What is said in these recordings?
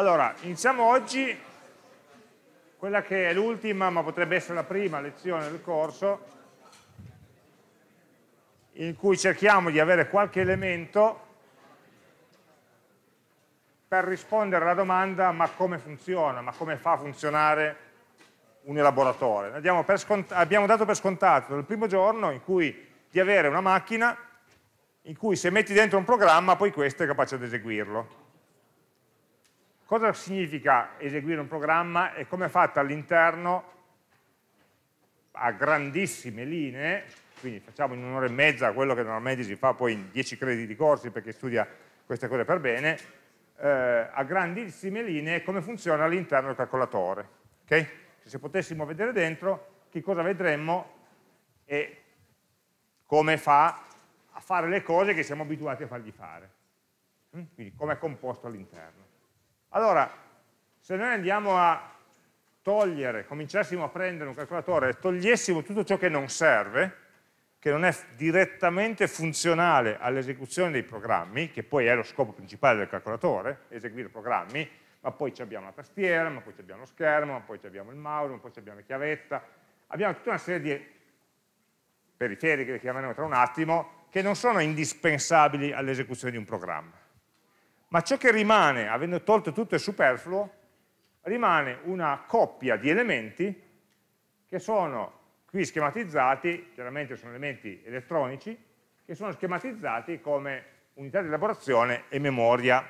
Allora, iniziamo oggi quella che è l'ultima, ma potrebbe essere la prima lezione del corso, in cui cerchiamo di avere qualche elemento per rispondere alla domanda ma come funziona, ma come fa a funzionare un elaboratore. Abbiamo, abbiamo dato per scontato il primo giorno in cui di avere una macchina in cui se metti dentro un programma poi questo è capace di eseguirlo cosa significa eseguire un programma e come è fatta all'interno a grandissime linee, quindi facciamo in un'ora e mezza quello che normalmente si fa poi in dieci crediti di corsi perché studia queste cose per bene, eh, a grandissime linee come funziona all'interno del calcolatore. Okay? Se potessimo vedere dentro che cosa vedremmo e come fa a fare le cose che siamo abituati a fargli fare, hm? quindi come è composto all'interno. Allora, se noi andiamo a togliere, cominciassimo a prendere un calcolatore e togliessimo tutto ciò che non serve, che non è direttamente funzionale all'esecuzione dei programmi, che poi è lo scopo principale del calcolatore, eseguire programmi, ma poi ci abbiamo la tastiera, ma poi ci abbiamo lo schermo, ma poi ci abbiamo il mouse, ma poi ci abbiamo la chiavetta, abbiamo tutta una serie di periferiche, le chiameremo tra un attimo, che non sono indispensabili all'esecuzione di un programma ma ciò che rimane, avendo tolto tutto il superfluo, rimane una coppia di elementi che sono qui schematizzati, chiaramente sono elementi elettronici, che sono schematizzati come unità di elaborazione e memoria,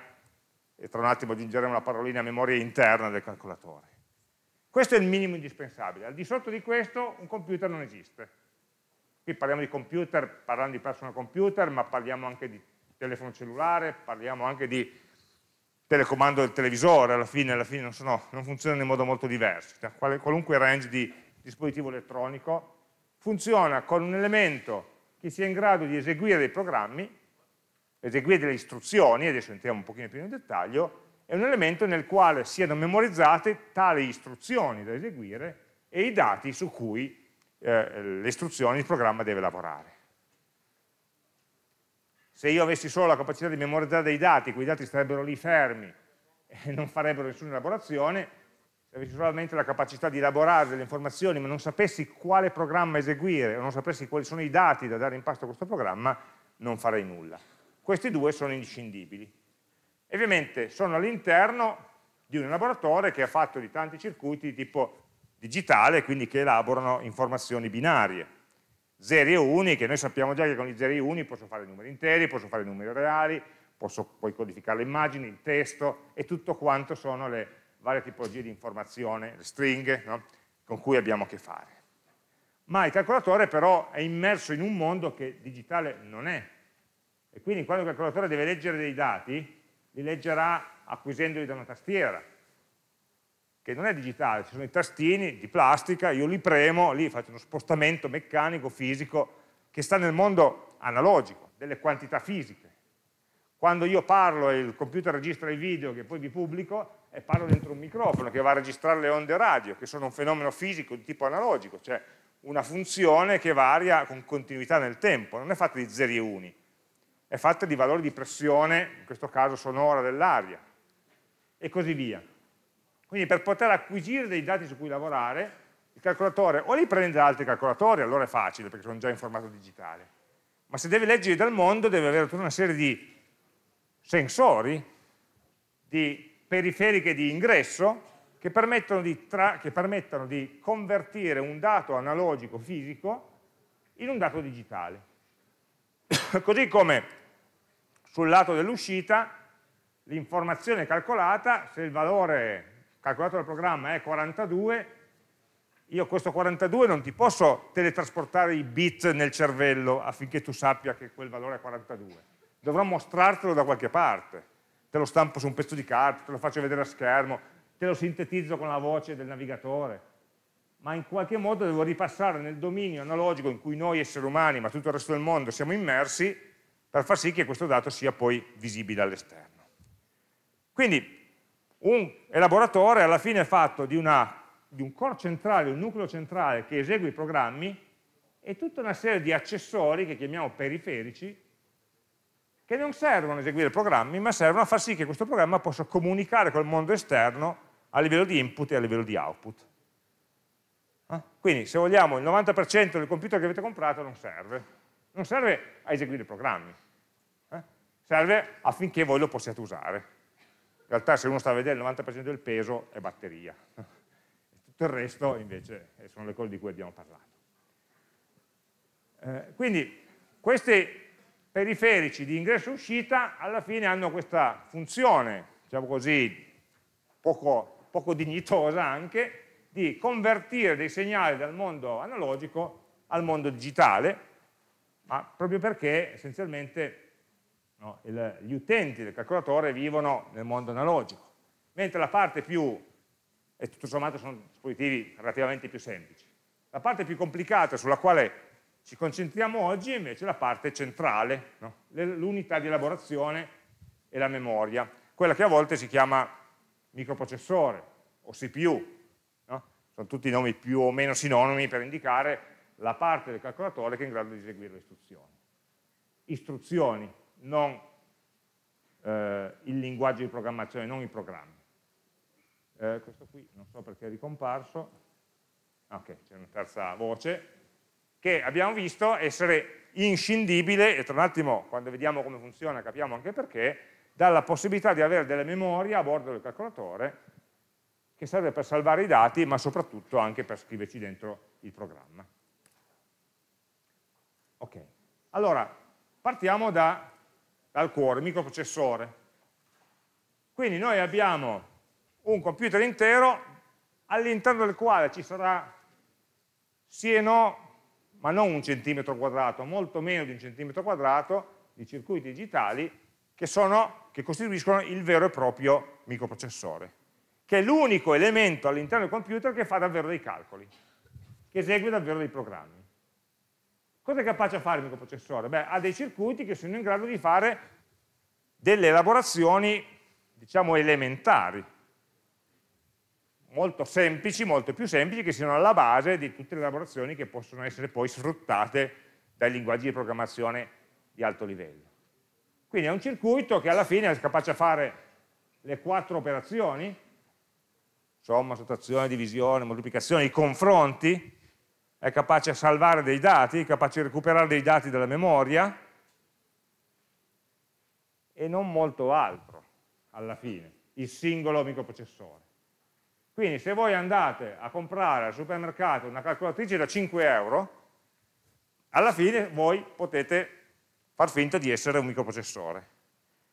e tra un attimo aggiungeremo la parolina memoria interna del calcolatore. Questo è il minimo indispensabile, al di sotto di questo un computer non esiste. Qui parliamo di computer, parlando di personal computer, ma parliamo anche di telefono cellulare, parliamo anche di telecomando del televisore, alla fine, alla fine non, sono, non funzionano in modo molto diverso, cioè, qualunque range di dispositivo elettronico funziona con un elemento che sia in grado di eseguire dei programmi, eseguire delle istruzioni, adesso entriamo un pochino più nel dettaglio, è un elemento nel quale siano memorizzate tali istruzioni da eseguire e i dati su cui eh, le istruzioni il programma deve lavorare se io avessi solo la capacità di memorizzare dei dati, quei dati starebbero lì fermi e non farebbero nessuna elaborazione, se avessi solamente la capacità di elaborare delle informazioni ma non sapessi quale programma eseguire o non sapessi quali sono i dati da dare in pasto a questo programma, non farei nulla. Questi due sono inscindibili. E ovviamente sono all'interno di un elaboratore che è fatto di tanti circuiti di tipo digitale, quindi che elaborano informazioni binarie zeri e uni, che noi sappiamo già che con i zeri e uni posso fare numeri interi, posso fare numeri reali, posso poi codificare le immagini, il testo e tutto quanto sono le varie tipologie di informazione, le stringhe no? con cui abbiamo a che fare. Ma il calcolatore però è immerso in un mondo che digitale non è. E quindi quando il calcolatore deve leggere dei dati, li leggerà acquisendoli da una tastiera, che non è digitale, ci sono i tastini di plastica, io li premo, lì faccio uno spostamento meccanico, fisico, che sta nel mondo analogico, delle quantità fisiche. Quando io parlo e il computer registra i video che poi vi pubblico, e parlo dentro un microfono che va a registrare le onde radio, che sono un fenomeno fisico di tipo analogico, cioè una funzione che varia con continuità nel tempo, non è fatta di zeri e uni, è fatta di valori di pressione, in questo caso sonora dell'aria, e così via. Quindi per poter acquisire dei dati su cui lavorare, il calcolatore o li prende da altri calcolatori, allora è facile perché sono già in formato digitale, ma se deve leggere dal mondo deve avere tutta una serie di sensori, di periferiche di ingresso che permettono di, che permettono di convertire un dato analogico fisico in un dato digitale. Così come sul lato dell'uscita l'informazione calcolata, se il valore calcolato dal programma è eh, 42, io questo 42 non ti posso teletrasportare i bit nel cervello affinché tu sappia che quel valore è 42. Dovrò mostrartelo da qualche parte. Te lo stampo su un pezzo di carta, te lo faccio vedere a schermo, te lo sintetizzo con la voce del navigatore. Ma in qualche modo devo ripassare nel dominio analogico in cui noi esseri umani, ma tutto il resto del mondo, siamo immersi, per far sì che questo dato sia poi visibile all'esterno. Quindi un elaboratore alla fine è fatto di, una, di un core centrale, un nucleo centrale che esegue i programmi e tutta una serie di accessori che chiamiamo periferici che non servono a eseguire programmi ma servono a far sì che questo programma possa comunicare col mondo esterno a livello di input e a livello di output. Eh? Quindi se vogliamo il 90% del computer che avete comprato non serve, non serve a eseguire programmi, eh? serve affinché voi lo possiate usare in realtà se uno sta a vedere il 90% del peso è batteria, tutto il resto invece sono le cose di cui abbiamo parlato. Eh, quindi questi periferici di ingresso e uscita alla fine hanno questa funzione, diciamo così, poco, poco dignitosa anche, di convertire dei segnali dal mondo analogico al mondo digitale, ma proprio perché essenzialmente no? Il, gli utenti del calcolatore vivono nel mondo analogico, mentre la parte più, e tutto sommato sono dispositivi relativamente più semplici, la parte più complicata sulla quale ci concentriamo oggi è invece la parte centrale, no? l'unità di elaborazione e la memoria, quella che a volte si chiama microprocessore o CPU, no? sono tutti nomi più o meno sinonimi per indicare la parte del calcolatore che è in grado di eseguire le istruzioni. Istruzioni, non eh, il linguaggio di programmazione, non i programmi. Eh, questo qui non so perché è ricomparso, ah, ok, c'è una terza voce, che abbiamo visto essere inscindibile, e tra un attimo quando vediamo come funziona capiamo anche perché, dalla possibilità di avere delle memorie a bordo del calcolatore che serve per salvare i dati ma soprattutto anche per scriverci dentro il programma. Ok, allora partiamo da dal cuore, microprocessore. Quindi noi abbiamo un computer intero all'interno del quale ci sarà sì e no, ma non un centimetro quadrato, molto meno di un centimetro quadrato di circuiti digitali che, sono, che costituiscono il vero e proprio microprocessore, che è l'unico elemento all'interno del computer che fa davvero dei calcoli, che esegue davvero dei programmi. Cosa è capace a fare il microprocessore? Beh, ha dei circuiti che sono in grado di fare delle elaborazioni, diciamo, elementari, molto semplici, molto più semplici, che siano alla base di tutte le elaborazioni che possono essere poi sfruttate dai linguaggi di programmazione di alto livello. Quindi è un circuito che alla fine è capace a fare le quattro operazioni, somma, sottrazione, divisione, moltiplicazione, i confronti, è capace a salvare dei dati, è capace di recuperare dei dati dalla memoria e non molto altro alla fine, il singolo microprocessore. Quindi se voi andate a comprare al supermercato una calcolatrice da 5 euro, alla fine voi potete far finta di essere un microprocessore,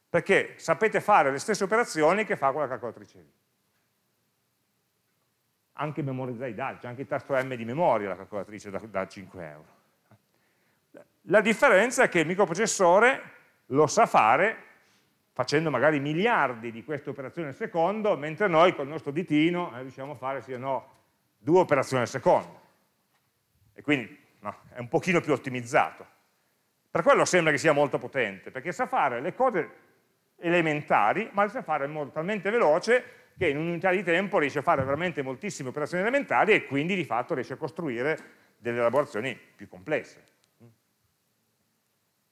perché sapete fare le stesse operazioni che fa quella calcolatrice lì anche memorizzare i dati, c'è anche il tasto M di memoria la calcolatrice da, da 5 euro. La differenza è che il microprocessore lo sa fare facendo magari miliardi di queste operazioni al secondo, mentre noi col nostro ditino eh, riusciamo a fare sì o no due operazioni al secondo. E quindi no, è un pochino più ottimizzato. Per quello sembra che sia molto potente, perché sa fare le cose elementari, ma le sa fare in modo talmente veloce che in un'unità di tempo riesce a fare veramente moltissime operazioni elementari e quindi di fatto riesce a costruire delle elaborazioni più complesse.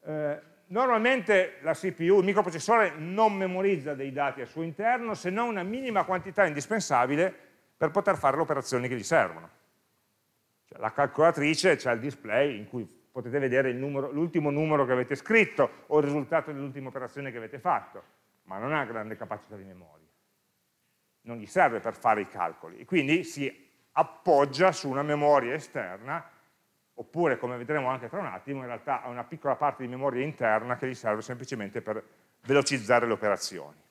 Eh, normalmente la CPU, il microprocessore, non memorizza dei dati al suo interno se non una minima quantità indispensabile per poter fare le operazioni che gli servono. Cioè, la calcolatrice ha il display in cui potete vedere l'ultimo numero, numero che avete scritto o il risultato dell'ultima operazione che avete fatto, ma non ha grande capacità di memoria non gli serve per fare i calcoli e quindi si appoggia su una memoria esterna oppure come vedremo anche tra un attimo in realtà ha una piccola parte di memoria interna che gli serve semplicemente per velocizzare le operazioni.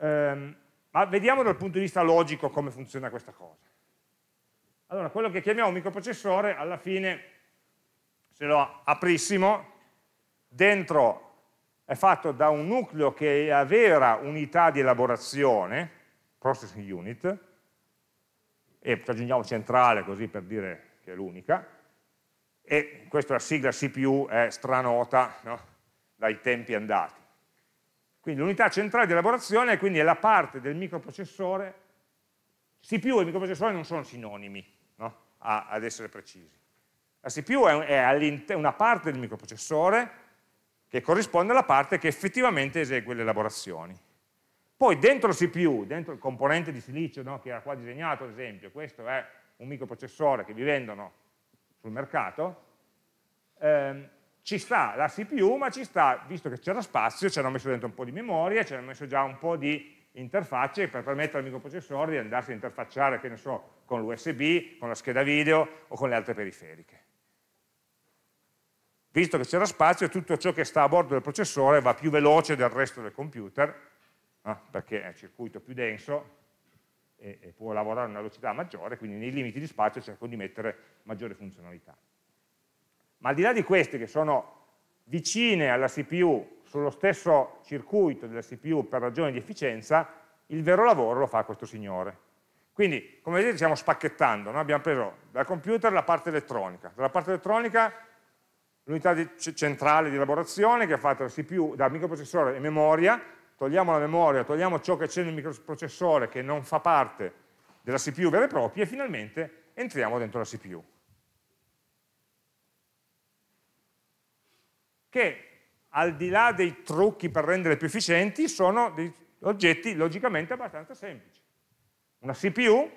Ehm, ma vediamo dal punto di vista logico come funziona questa cosa. Allora, quello che chiamiamo microprocessore, alla fine, se lo aprissimo, dentro è fatto da un nucleo che è la vera unità di elaborazione, processing unit, e aggiungiamo centrale così per dire che è l'unica, e questa sigla CPU è stranota no? dai tempi andati. Quindi l'unità centrale di elaborazione quindi è la parte del microprocessore, CPU e microprocessore non sono sinonimi, no? ad essere precisi. La CPU è, una parte del microprocessore che corrisponde alla parte che effettivamente esegue le elaborazioni. Poi dentro il CPU, dentro il componente di silicio no, che era qua disegnato ad esempio, questo è un microprocessore che vi vendono sul mercato, ehm, ci sta la CPU ma ci sta, visto che c'era spazio, ci hanno messo dentro un po' di memoria, ci hanno messo già un po' di interfacce per permettere al microprocessore di andarsi a interfacciare, che ne so, con l'USB, con la scheda video o con le altre periferiche. Visto che c'era spazio, tutto ciò che sta a bordo del processore va più veloce del resto del computer, eh, perché è un circuito più denso e, e può lavorare a una velocità maggiore, quindi nei limiti di spazio cerco di mettere maggiore funzionalità. Ma al di là di queste che sono vicine alla CPU sullo stesso circuito della CPU per ragioni di efficienza, il vero lavoro lo fa questo signore. Quindi, come vedete, stiamo spacchettando, no? abbiamo preso dal computer la parte elettronica, dalla parte elettronica l'unità centrale di elaborazione che è fatta da CPU, da microprocessore e memoria, togliamo la memoria, togliamo ciò che c'è nel microprocessore che non fa parte della CPU vera e propria e finalmente entriamo dentro la CPU. Che al di là dei trucchi per rendere più efficienti sono dei oggetti logicamente abbastanza semplici. Una CPU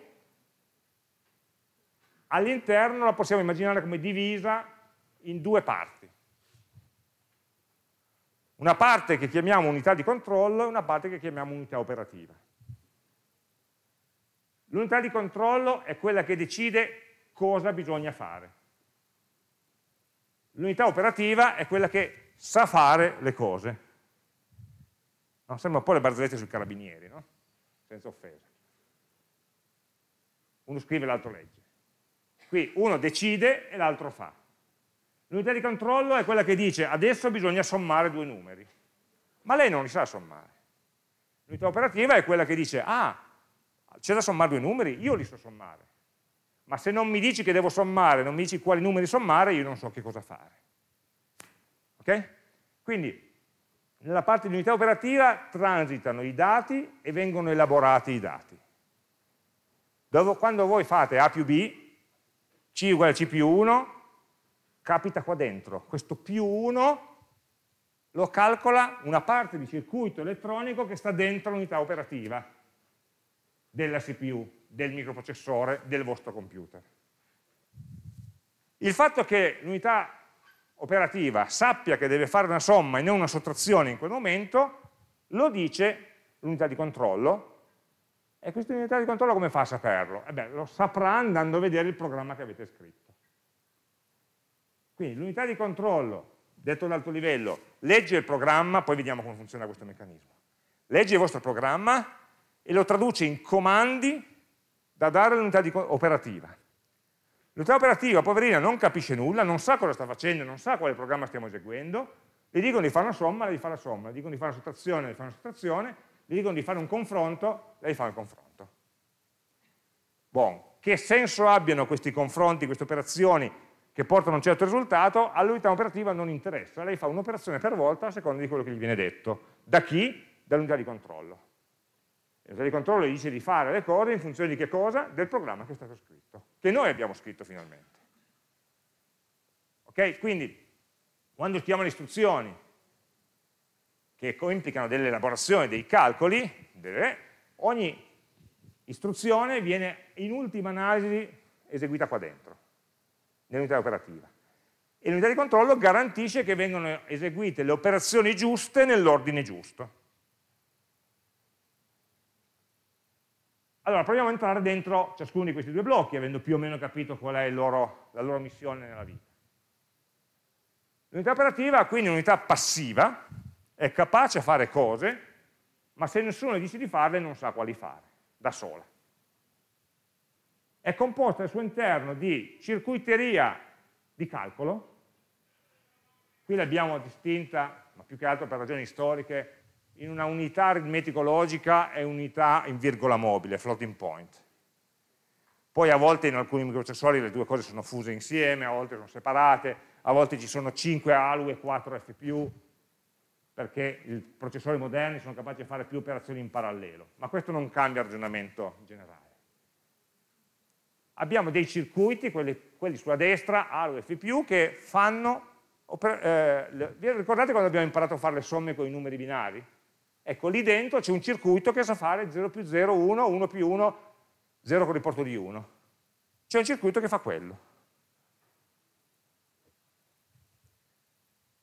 all'interno la possiamo immaginare come divisa in due parti. Una parte che chiamiamo unità di controllo e una parte che chiamiamo unità operativa. L'unità di controllo è quella che decide cosa bisogna fare. L'unità operativa è quella che sa fare le cose. No, sembra un po' le barzellette sui carabinieri, no? senza offesa. Uno scrive e l'altro legge. Qui uno decide e l'altro fa. L'unità di controllo è quella che dice adesso bisogna sommare due numeri, ma lei non li sa sommare. L'unità operativa è quella che dice, ah, c'è da sommare due numeri, io li so sommare, ma se non mi dici che devo sommare, non mi dici quali numeri sommare, io non so che cosa fare. Ok? Quindi, nella parte di unità operativa transitano i dati e vengono elaborati i dati. Dove, quando voi fate A più B, C uguale C più 1, capita qua dentro. Questo più 1 lo calcola una parte di circuito elettronico che sta dentro l'unità operativa della CPU, del microprocessore, del vostro computer. Il fatto che l'unità operativa sappia che deve fare una somma e non una sottrazione in quel momento, lo dice l'unità di controllo, e questa unità di controllo come fa a saperlo? Eh beh, lo saprà andando a vedere il programma che avete scritto. Quindi l'unità di controllo, detto ad alto livello, legge il programma, poi vediamo come funziona questo meccanismo. Legge il vostro programma e lo traduce in comandi da dare all'unità operativa. L'unità operativa, poverina, non capisce nulla, non sa cosa sta facendo, non sa quale programma stiamo eseguendo, gli dicono di fare una somma, lei fa la somma, gli dicono di fare una sottrazione, lei fa una sottrazione, gli dicono di fare un confronto, lei fa il confronto. Bon, che senso abbiano questi confronti, queste operazioni che portano a un certo risultato, all'unità operativa non interessa, lei fa un'operazione per volta a seconda di quello che gli viene detto. Da chi? Dall'unità di controllo. L'unità di controllo gli dice di fare le cose in funzione di che cosa? Del programma che è stato scritto, che noi abbiamo scritto finalmente. Ok? Quindi, quando scriviamo le istruzioni che implicano delle elaborazioni, dei calcoli, delle, ogni istruzione viene in ultima analisi eseguita qua dentro nell'unità operativa. E l'unità di controllo garantisce che vengano eseguite le operazioni giuste nell'ordine giusto. Allora, proviamo a entrare dentro ciascuno di questi due blocchi, avendo più o meno capito qual è loro, la loro missione nella vita. L'unità operativa, quindi un'unità passiva, è capace a fare cose, ma se nessuno dice di farle non sa quali fare, da sola è composta al suo interno di circuiteria di calcolo, qui l'abbiamo distinta, ma più che altro per ragioni storiche, in una unità aritmetico-logica e unità in virgola mobile, floating point. Poi a volte in alcuni microprocessori le due cose sono fuse insieme, a volte sono separate, a volte ci sono 5 ALU e 4 FPU, perché i processori moderni sono capaci di fare più operazioni in parallelo, ma questo non cambia il ragionamento generale abbiamo dei circuiti, quelli, quelli sulla destra, ALU e F+, che fanno... Eh, le, vi ricordate quando abbiamo imparato a fare le somme con i numeri binari? Ecco, lì dentro c'è un circuito che sa fare 0 più 0, 1, 1 più 1, 0 con riporto di 1. C'è un circuito che fa quello.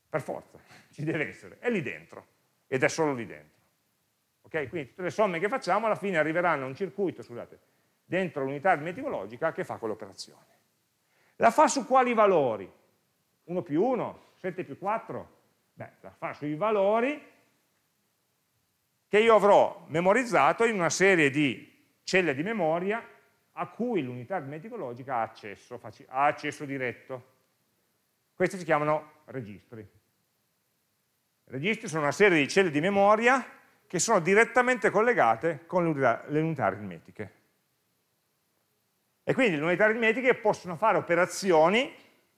Per forza, ci deve essere. È lì dentro, ed è solo lì dentro. Ok? Quindi tutte le somme che facciamo alla fine arriveranno a un circuito, scusate, dentro l'unità aritmetico-logica che fa quell'operazione. La fa su quali valori? 1 più 1, 7 più 4? Beh, la fa sui valori che io avrò memorizzato in una serie di celle di memoria a cui l'unità aritmetico-logica ha accesso, ha accesso diretto. Questi si chiamano registri. Registri sono una serie di celle di memoria che sono direttamente collegate con le unità aritmetiche. E quindi le unità aritmetiche possono fare operazioni,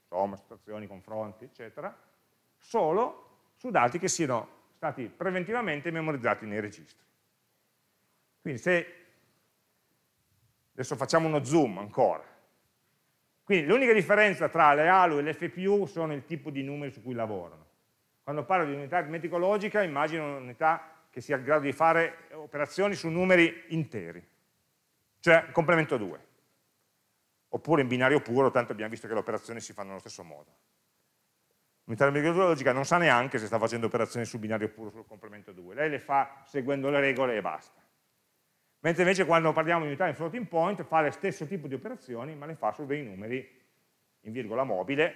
somma, sottrazioni, confronti, eccetera, solo su dati che siano stati preventivamente memorizzati nei registri. Quindi se adesso facciamo uno zoom ancora. Quindi l'unica differenza tra le ALU e le FPU sono il tipo di numeri su cui lavorano. Quando parlo di unità aritmetico-logica immagino un'unità che sia in grado di fare operazioni su numeri interi, cioè complemento 2 oppure in binario puro, tanto abbiamo visto che le operazioni si fanno allo stesso modo. L'unità di metodologica non sa neanche se sta facendo operazioni sul binario puro o sul complemento 2, lei le fa seguendo le regole e basta. Mentre invece quando parliamo di unità in floating point fa lo stesso tipo di operazioni ma le fa su dei numeri in virgola mobile,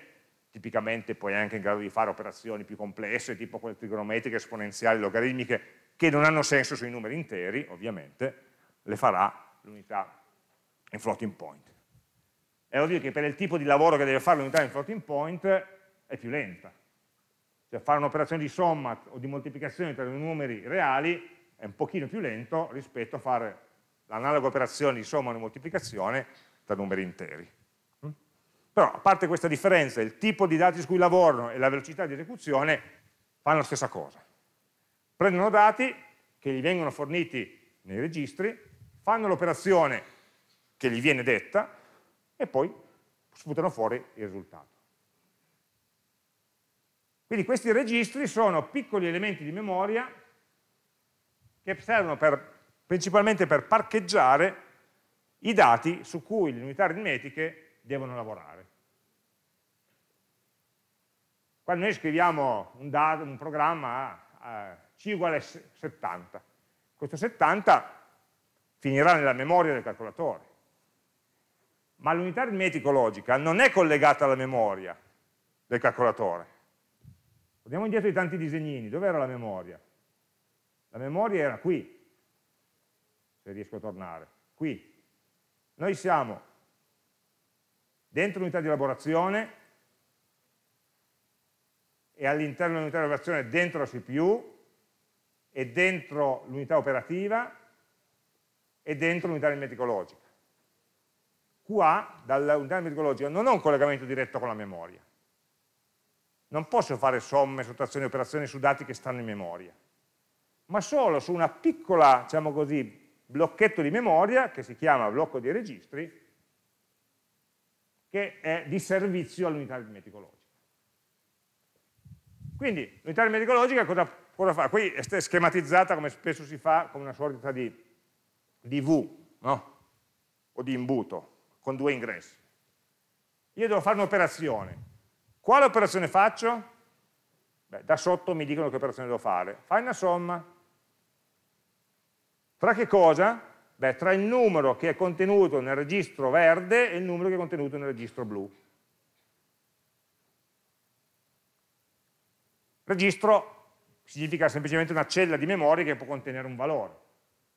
tipicamente poi è anche in grado di fare operazioni più complesse tipo quelle trigonometriche, esponenziali, logaritmiche che non hanno senso sui numeri interi ovviamente, le farà l'unità in floating point è ovvio che per il tipo di lavoro che deve fare l'unità in floating point è più lenta. Cioè fare un'operazione di somma o di moltiplicazione tra due numeri reali è un pochino più lento rispetto a fare l'analoga operazione di somma o di moltiplicazione tra numeri interi. Mm? Però a parte questa differenza, il tipo di dati su cui lavorano e la velocità di esecuzione fanno la stessa cosa. Prendono dati che gli vengono forniti nei registri, fanno l'operazione che gli viene detta, e poi sputano fuori il risultato. Quindi questi registri sono piccoli elementi di memoria che servono per, principalmente per parcheggiare i dati su cui le unità aritmetiche devono lavorare. Quando noi scriviamo un, dato, un programma a, eh, c uguale 70, questo 70 finirà nella memoria del calcolatore ma l'unità aritmetico-logica non è collegata alla memoria del calcolatore. Andiamo indietro di tanti disegnini, dove era la memoria? La memoria era qui, se riesco a tornare, qui. Noi siamo dentro l'unità di elaborazione e all'interno dell'unità di elaborazione dentro la CPU e dentro l'unità operativa e dentro l'unità aritmetico-logica. QA, dall'unità metodologica, non ho un collegamento diretto con la memoria. Non posso fare somme, sottrazioni, operazioni su dati che stanno in memoria, ma solo su una piccola, diciamo così, blocchetto di memoria, che si chiama blocco dei registri, che è di servizio all'unità aritmetico-logica. Quindi l'unità aritmetico-logica cosa, cosa, fa? Qui è schematizzata come spesso si fa con una sorta di, di V, no? o di imbuto, con due ingressi. Io devo fare un'operazione. Quale operazione faccio? Beh, da sotto mi dicono che operazione devo fare. Fai una somma. Tra che cosa? Beh, tra il numero che è contenuto nel registro verde e il numero che è contenuto nel registro blu. Registro significa semplicemente una cella di memoria che può contenere un valore,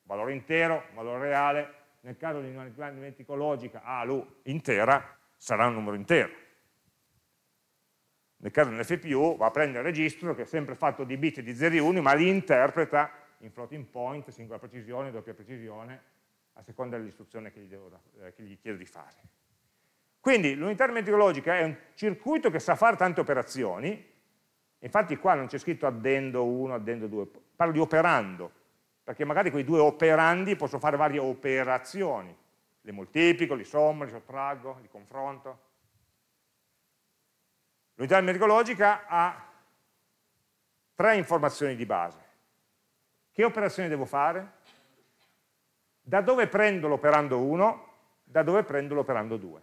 valore intero, valore reale, nel caso di una dimentica ecologica ALU ah, intera, sarà un numero intero. Nel caso di un FPU va a prendere il registro che è sempre fatto di bit e di 0 e 1, ma li interpreta in floating point, singola precisione, doppia precisione, a seconda dell'istruzione che, eh, che, gli chiedo di fare. Quindi l'unità aritmetica logica è un circuito che sa fare tante operazioni, infatti qua non c'è scritto addendo 1, addendo 2, parlo di operando, perché magari quei due operandi posso fare varie operazioni, le moltiplico, li sommo, li sottraggo, li confronto. L'unità algebraico ha tre informazioni di base. Che operazioni devo fare? Da dove prendo l'operando 1? Da dove prendo l'operando 2?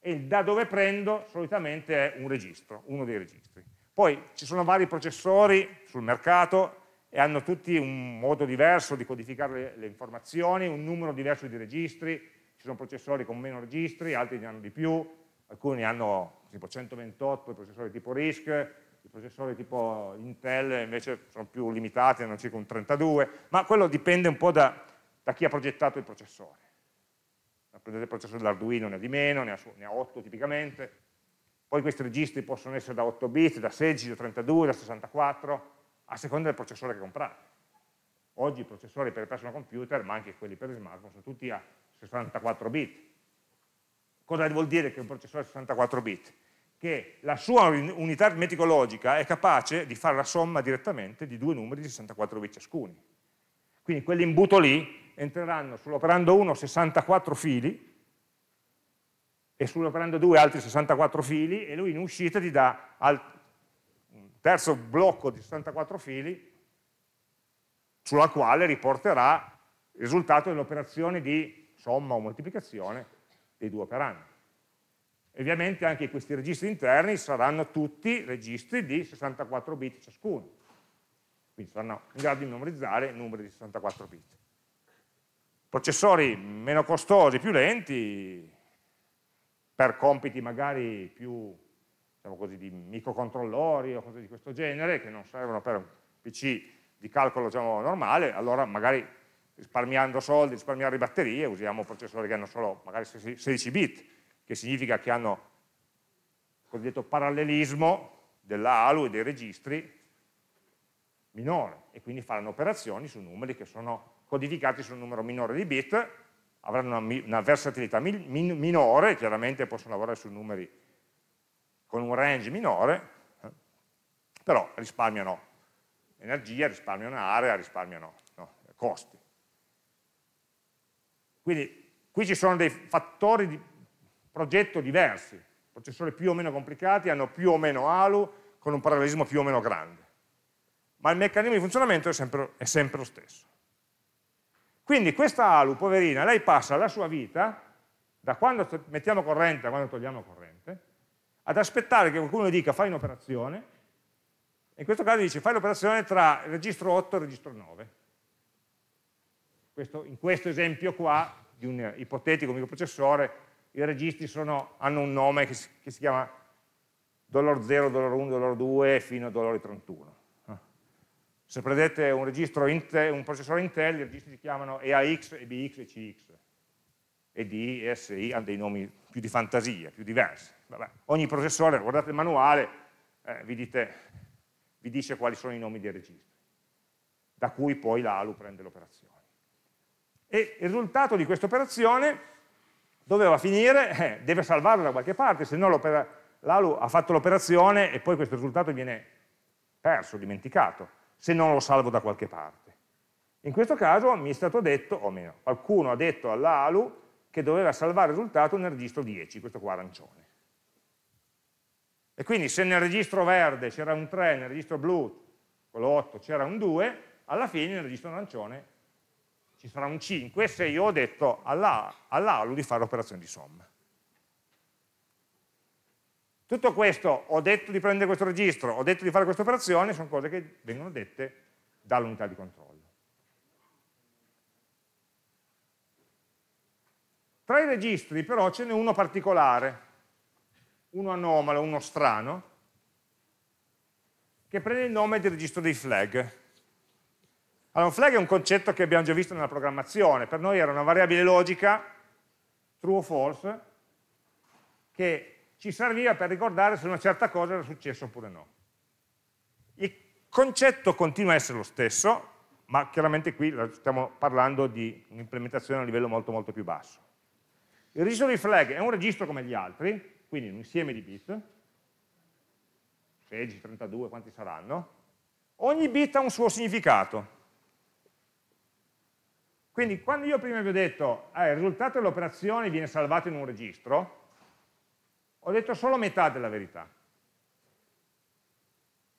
E il da dove prendo solitamente è un registro, uno dei registri. Poi ci sono vari processori sul mercato e hanno tutti un modo diverso di codificare le, le informazioni, un numero diverso di registri, ci sono processori con meno registri, altri ne hanno di più, alcuni hanno tipo 128 processori tipo RISC, i processori tipo Intel invece sono più limitati, hanno circa un 32, ma quello dipende un po' da, da chi ha progettato il processore. Prendete il processore dell'Arduino, ne ha di meno, ne ha, ne ha 8 tipicamente, poi questi registri possono essere da 8 bit, da 16, da 32, da 64, a seconda del processore che comprate. Oggi i processori per il personal computer, ma anche quelli per il smartphone, sono tutti a 64 bit. Cosa vuol dire che un processore è 64 bit? Che la sua unità aritmetico-logica è capace di fare la somma direttamente di due numeri di 64 bit ciascuni. Quindi quell'imbuto lì entreranno sull'operando 1 64 fili e sull'operando 2 altri 64 fili e lui in uscita ti dà terzo blocco di 64 fili sulla quale riporterà il risultato dell'operazione di somma o moltiplicazione dei due operandi. E ovviamente anche questi registri interni saranno tutti registri di 64 bit ciascuno, quindi saranno in grado di memorizzare numeri di 64 bit. Processori meno costosi, più lenti, per compiti magari più diciamo così, di microcontrollori o cose di questo genere che non servono per un PC di calcolo diciamo, normale, allora magari risparmiando soldi, risparmiando di batterie, usiamo processori che hanno solo magari 16 bit, che significa che hanno il cosiddetto parallelismo della ALU e dei registri minore e quindi faranno operazioni su numeri che sono codificati su un numero minore di bit, avranno una, una versatilità min minore, chiaramente possono lavorare su numeri con un range minore, eh, però risparmiano energia, risparmiano area, risparmiano no, costi. Quindi qui ci sono dei fattori di progetto diversi, processori più o meno complicati hanno più o meno ALU con un parallelismo più o meno grande, ma il meccanismo di funzionamento è sempre, è sempre lo stesso. Quindi questa ALU, poverina, lei passa la sua vita da quando mettiamo corrente a quando togliamo corrente ad aspettare che qualcuno dica fai un'operazione, in questo caso dice fai l'operazione tra registro 8 e registro 9. Questo, in questo esempio qua, di un ipotetico microprocessore, i registri sono, hanno un nome che si, che si chiama 0, 1, 2 fino a 31. Se prendete un, Intel, un processore Intel, i registri si chiamano EAX, EBX e CX. ED, ESI hanno dei nomi più di fantasia, più diversi Vabbè, ogni processore, guardate il manuale, eh, vi, dite, vi dice quali sono i nomi dei registri, da cui poi l'ALU prende l'operazione. E il risultato di questa operazione doveva finire, eh, deve salvarlo da qualche parte, se no l'ALU ha fatto l'operazione e poi questo risultato viene perso, dimenticato, se non lo salvo da qualche parte. In questo caso mi è stato detto, o meno, qualcuno ha detto all'ALU che doveva salvare il risultato nel registro 10, questo qua arancione. E quindi se nel registro verde c'era un 3, nel registro blu, quello 8, c'era un 2, alla fine nel registro arancione ci sarà un 5 se io ho detto all'ALU di fare l'operazione di somma. Tutto questo, ho detto di prendere questo registro, ho detto di fare questa operazione, sono cose che vengono dette dall'unità di controllo. Tra i registri però ce n'è uno particolare, uno anomalo, uno strano, che prende il nome di registro dei flag. Allora, un flag è un concetto che abbiamo già visto nella programmazione, per noi era una variabile logica, true o false, che ci serviva per ricordare se una certa cosa era successa oppure no. Il concetto continua a essere lo stesso, ma chiaramente qui stiamo parlando di un'implementazione a un livello molto molto più basso. Il registro dei flag è un registro come gli altri, quindi un insieme di bit, 16, 32, quanti saranno, ogni bit ha un suo significato. Quindi quando io prima vi ho detto eh, il risultato dell'operazione viene salvato in un registro, ho detto solo metà della verità.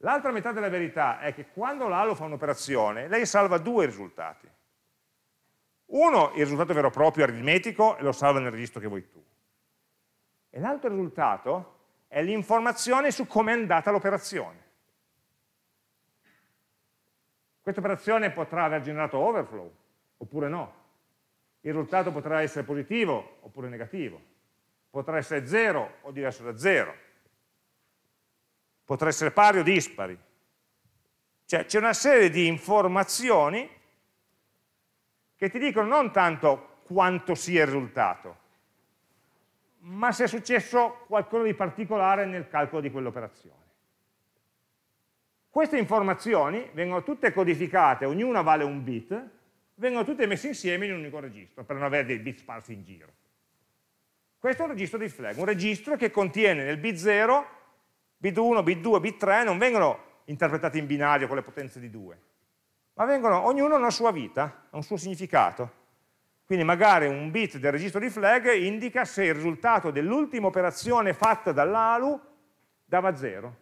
L'altra metà della verità è che quando l'alo fa un'operazione, lei salva due risultati. Uno, il risultato vero e proprio aritmetico, e lo salva nel registro che vuoi tu. E l'altro risultato è l'informazione su come è andata l'operazione. Questa operazione potrà aver generato overflow, oppure no. Il risultato potrà essere positivo, oppure negativo. Potrà essere zero, o diverso da zero. Potrà essere pari o dispari. Cioè c'è una serie di informazioni che ti dicono non tanto quanto sia il risultato, ma se è successo qualcosa di particolare nel calcolo di quell'operazione. Queste informazioni vengono tutte codificate, ognuna vale un bit, vengono tutte messe insieme in un unico registro per non avere dei bit sparsi in giro. Questo è un registro di flag, un registro che contiene nel bit 0, bit 1, bit 2, bit 3, non vengono interpretati in binario con le potenze di 2, ma vengono, ognuno ha una sua vita, ha un suo significato. Quindi magari un bit del registro di flag indica se il risultato dell'ultima operazione fatta dall'ALU dava zero.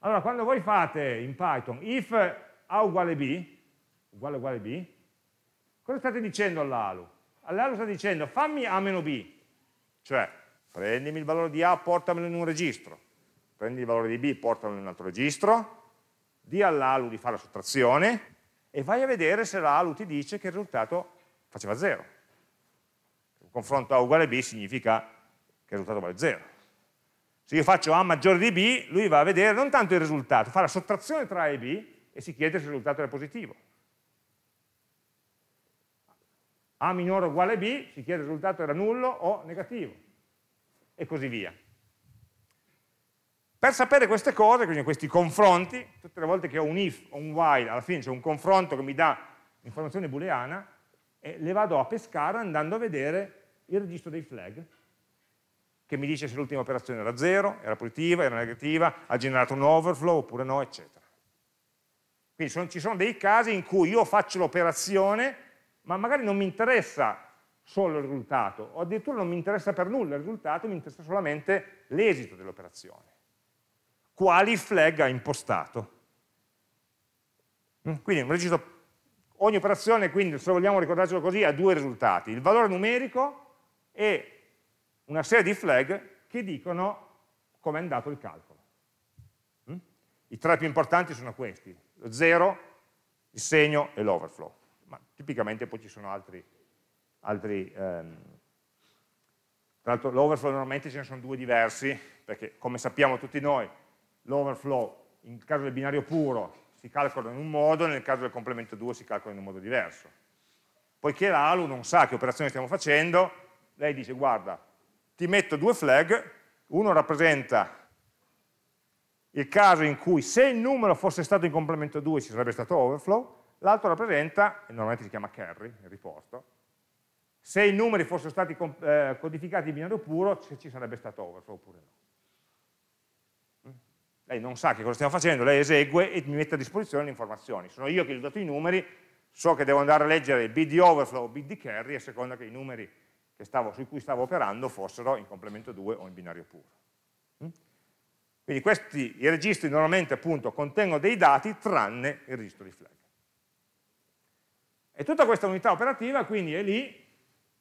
Allora, quando voi fate in Python if A uguale B, uguale uguale B, cosa state dicendo all'ALU? All'ALU sta dicendo fammi A meno B, cioè prendimi il valore di A, portamelo in un registro, prendi il valore di B, portamelo in un altro registro, di all'ALU di fare la sottrazione, e vai a vedere se la ALU ti dice che il risultato faceva 0. Un confronto A uguale B significa che il risultato vale 0. Se io faccio A maggiore di B, lui va a vedere non tanto il risultato, fa la sottrazione tra A e B e si chiede se il risultato era positivo. A minore o uguale B, si chiede se il risultato era nullo o negativo. E così via. Per sapere queste cose, quindi questi confronti, tutte le volte che ho un if o un while, alla fine c'è un confronto che mi dà informazione booleana, e le vado a pescare andando a vedere il registro dei flag, che mi dice se l'ultima operazione era zero, era positiva, era negativa, ha generato un overflow oppure no, eccetera. Quindi sono, ci sono dei casi in cui io faccio l'operazione, ma magari non mi interessa solo il risultato, o addirittura non mi interessa per nulla il risultato, mi interessa solamente l'esito dell'operazione quali flag ha impostato. Mm? Quindi un registro, ogni operazione, quindi se vogliamo ricordarcelo così, ha due risultati, il valore numerico e una serie di flag che dicono come è andato il calcolo. Mm? I tre più importanti sono questi, lo 0, il segno e l'overflow, ma tipicamente poi ci sono altri, altri ehm. tra l'altro l'overflow normalmente ce ne sono due diversi, perché come sappiamo tutti noi l'overflow nel caso del binario puro si calcola in un modo, nel caso del complemento 2 si calcola in un modo diverso. Poiché la ALU non sa che operazione stiamo facendo, lei dice guarda, ti metto due flag, uno rappresenta il caso in cui se il numero fosse stato in complemento 2 ci sarebbe stato overflow, l'altro rappresenta, normalmente si chiama carry, il riposto, se i numeri fossero stati eh, codificati in binario puro ci sarebbe stato overflow oppure no lei non sa che cosa stiamo facendo, lei esegue e mi mette a disposizione le informazioni. Sono io che gli ho dato i numeri, so che devo andare a leggere BD overflow o BD carry a seconda che i numeri che stavo, su cui stavo operando fossero in complemento 2 o in binario puro. Mm? Quindi questi i registri normalmente appunto contengono dei dati tranne il registro di flag. E tutta questa unità operativa quindi è lì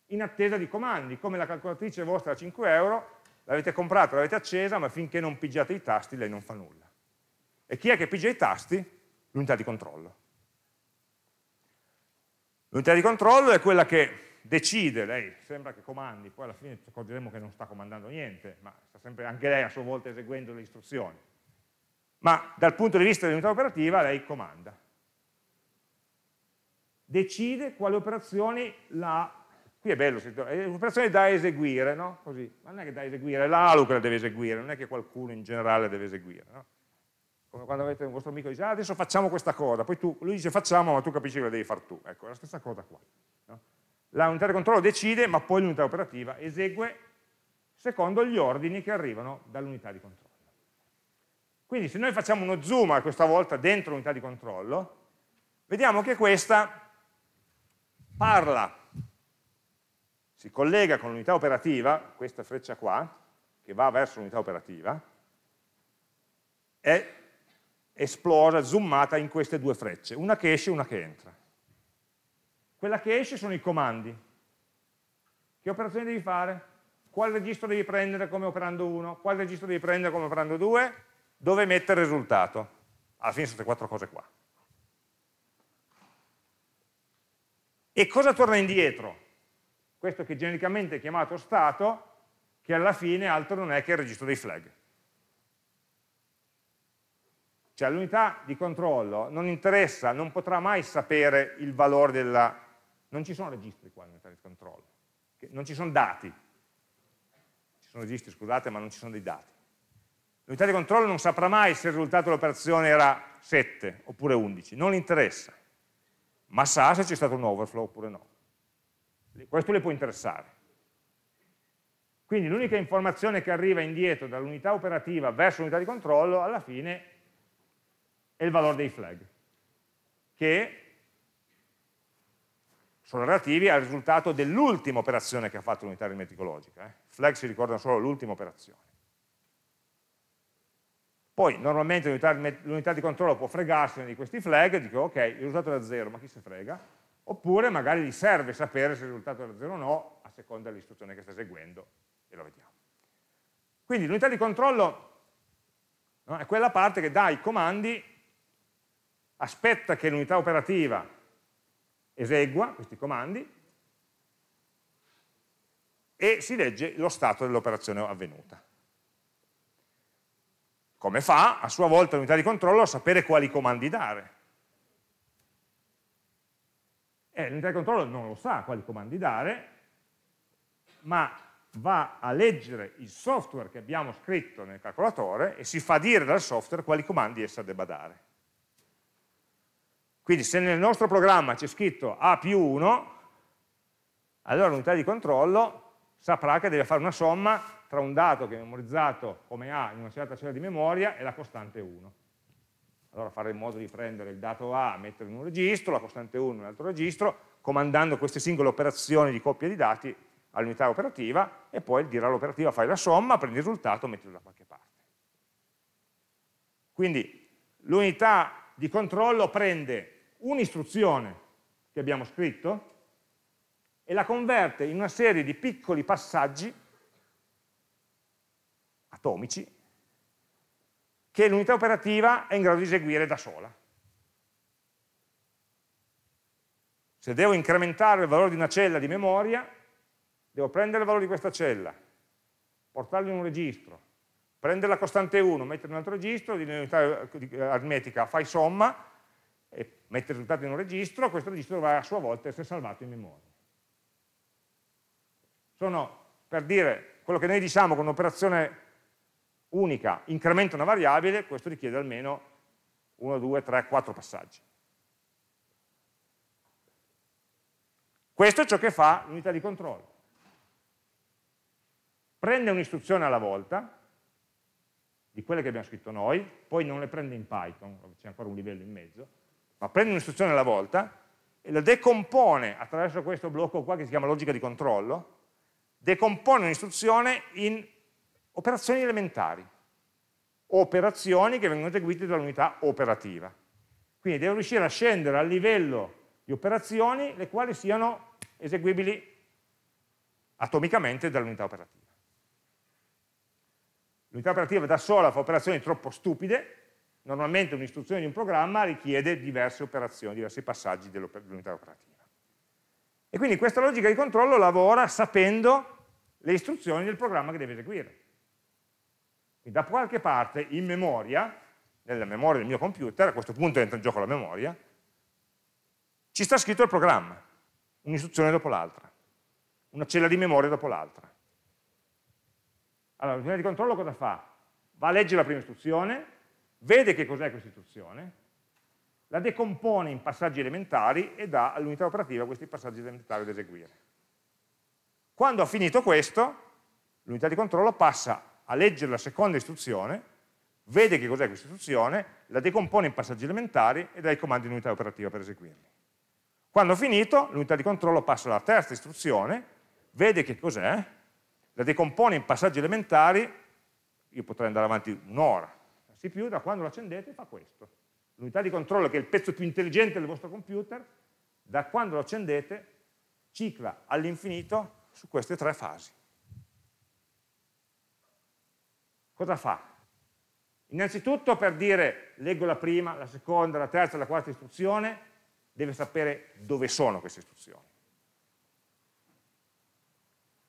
in attesa di comandi, come la calcolatrice vostra a 5 euro l'avete comprata, l'avete accesa, ma finché non pigiate i tasti lei non fa nulla. E chi è che pigia i tasti? L'unità di controllo. L'unità di controllo è quella che decide, lei sembra che comandi, poi alla fine ci accorgeremo che non sta comandando niente, ma sta sempre anche lei a sua volta eseguendo le istruzioni. Ma dal punto di vista dell'unità operativa lei comanda. Decide quali operazioni la Qui è bello, è eh, un'operazione da eseguire, no? Così. Ma non è che da eseguire, è l'ALU che la deve eseguire, non è che qualcuno in generale deve eseguire, no? Come quando avete un vostro amico che dice, ah, adesso facciamo questa cosa, poi tu, lui dice facciamo, ma tu capisci che la devi fare tu. Ecco, è la stessa cosa qua. No? La unità di controllo decide, ma poi l'unità operativa esegue secondo gli ordini che arrivano dall'unità di controllo. Quindi se noi facciamo uno zoom questa volta dentro l'unità di controllo, vediamo che questa parla si collega con l'unità operativa, questa freccia qua, che va verso l'unità operativa, è esplosa, zoomata in queste due frecce, una che esce e una che entra. Quella che esce sono i comandi. Che operazioni devi fare? Quale registro devi prendere come operando 1? Quale registro devi prendere come operando 2? Dove mettere il risultato? Alla fine sono queste quattro cose qua. E cosa torna indietro? questo che genericamente è chiamato stato, che alla fine altro non è che il registro dei flag. Cioè l'unità di controllo non interessa, non potrà mai sapere il valore della... Non ci sono registri qua nell'unità di controllo, non ci sono dati. Ci sono registri, scusate, ma non ci sono dei dati. L'unità di controllo non saprà mai se il risultato dell'operazione era 7 oppure 11, non gli interessa, ma sa se c'è stato un overflow oppure no questo le può interessare. Quindi l'unica informazione che arriva indietro dall'unità operativa verso l'unità di controllo alla fine è il valore dei flag, che sono relativi al risultato dell'ultima operazione che ha fatto l'unità aritmeticologica. Eh. Flag si ricordano solo l'ultima operazione. Poi normalmente l'unità di controllo può fregarsene di questi flag, e dico ok, il risultato era zero, ma chi se frega? oppure magari gli serve sapere se il risultato è 0 o no, a seconda dell'istruzione che sta eseguendo, e lo vediamo. Quindi l'unità di controllo no, è quella parte che dà i comandi, aspetta che l'unità operativa esegua questi comandi e si legge lo stato dell'operazione avvenuta. Come fa, a sua volta, l'unità di controllo a sapere quali comandi dare eh, l'unità di controllo non lo sa quali comandi dare, ma va a leggere il software che abbiamo scritto nel calcolatore e si fa dire dal software quali comandi essa debba dare. Quindi se nel nostro programma c'è scritto A più 1, allora l'unità di controllo saprà che deve fare una somma tra un dato che è memorizzato come A in una certa cella di memoria e la costante 1 allora fare in modo di prendere il dato A, metterlo in un registro, la costante 1 in un altro registro, comandando queste singole operazioni di coppia di dati all'unità operativa e poi dire all'operativa fai la somma, prendi il risultato, mettilo da qualche parte. Quindi l'unità di controllo prende un'istruzione che abbiamo scritto e la converte in una serie di piccoli passaggi atomici che l'unità operativa è in grado di eseguire da sola. Se devo incrementare il valore di una cella di memoria, devo prendere il valore di questa cella, portarlo in un registro, prendere la costante 1, mettere in un altro registro, di unità aritmetica fai somma, e mette il risultato in un registro, questo registro dovrà a sua volta essere salvato in memoria. Sono, per dire, quello che noi diciamo con un'operazione unica incrementa una variabile, questo richiede almeno 1, 2, 3, 4 passaggi. Questo è ciò che fa l'unità di controllo. Prende un'istruzione alla volta, di quelle che abbiamo scritto noi, poi non le prende in Python, c'è ancora un livello in mezzo, ma prende un'istruzione alla volta e la decompone attraverso questo blocco qua che si chiama logica di controllo, decompone un'istruzione in Operazioni elementari, operazioni che vengono eseguite dall'unità operativa. Quindi devo riuscire a scendere al livello di operazioni le quali siano eseguibili atomicamente dall'unità operativa. L'unità operativa da sola fa operazioni troppo stupide, normalmente un'istruzione di un programma richiede diverse operazioni, diversi passaggi dell'unità operativa. E quindi questa logica di controllo lavora sapendo le istruzioni del programma che deve eseguire. Quindi da qualche parte in memoria, nella memoria del mio computer, a questo punto entra in gioco la memoria, ci sta scritto il programma, un'istruzione dopo l'altra, una cella di memoria dopo l'altra. Allora, l'unità di controllo cosa fa? Va a leggere la prima istruzione, vede che cos'è questa istruzione, la decompone in passaggi elementari e dà all'unità operativa questi passaggi elementari da eseguire. Quando ha finito questo, l'unità di controllo passa a leggere la seconda istruzione, vede che cos'è questa istruzione, la decompone in passaggi elementari e dà i comandi all'unità operativa per eseguirli. Quando ho finito, l'unità di controllo passa alla terza istruzione, vede che cos'è, la decompone in passaggi elementari, io potrei andare avanti un'ora, la più, da quando l'accendete fa questo. L'unità di controllo che è il pezzo più intelligente del vostro computer, da quando lo accendete, cicla all'infinito su queste tre fasi. cosa fa? Innanzitutto per dire leggo la prima, la seconda, la terza, la quarta istruzione, deve sapere dove sono queste istruzioni.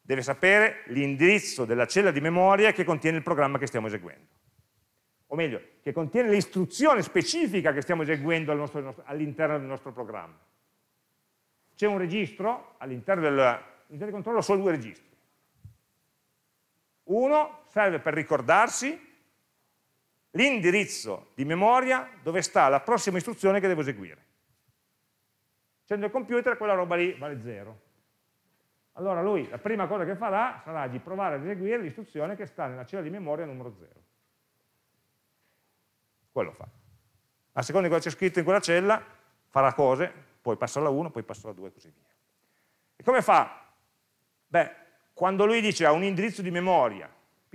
Deve sapere l'indirizzo della cella di memoria che contiene il programma che stiamo eseguendo. O meglio, che contiene l'istruzione specifica che stiamo eseguendo all'interno del nostro programma. C'è un registro, all'interno del, all del controllo solo due registri. Uno serve per ricordarsi l'indirizzo di memoria dove sta la prossima istruzione che devo eseguire. Accendo il computer, quella roba lì vale 0. Allora lui la prima cosa che farà sarà di provare ad eseguire l'istruzione che sta nella cella di memoria numero 0. Quello fa. A seconda di cosa c'è scritto in quella cella farà cose, poi passa alla 1, poi passa alla 2 e così via. E come fa? Beh, quando lui dice ha un indirizzo di memoria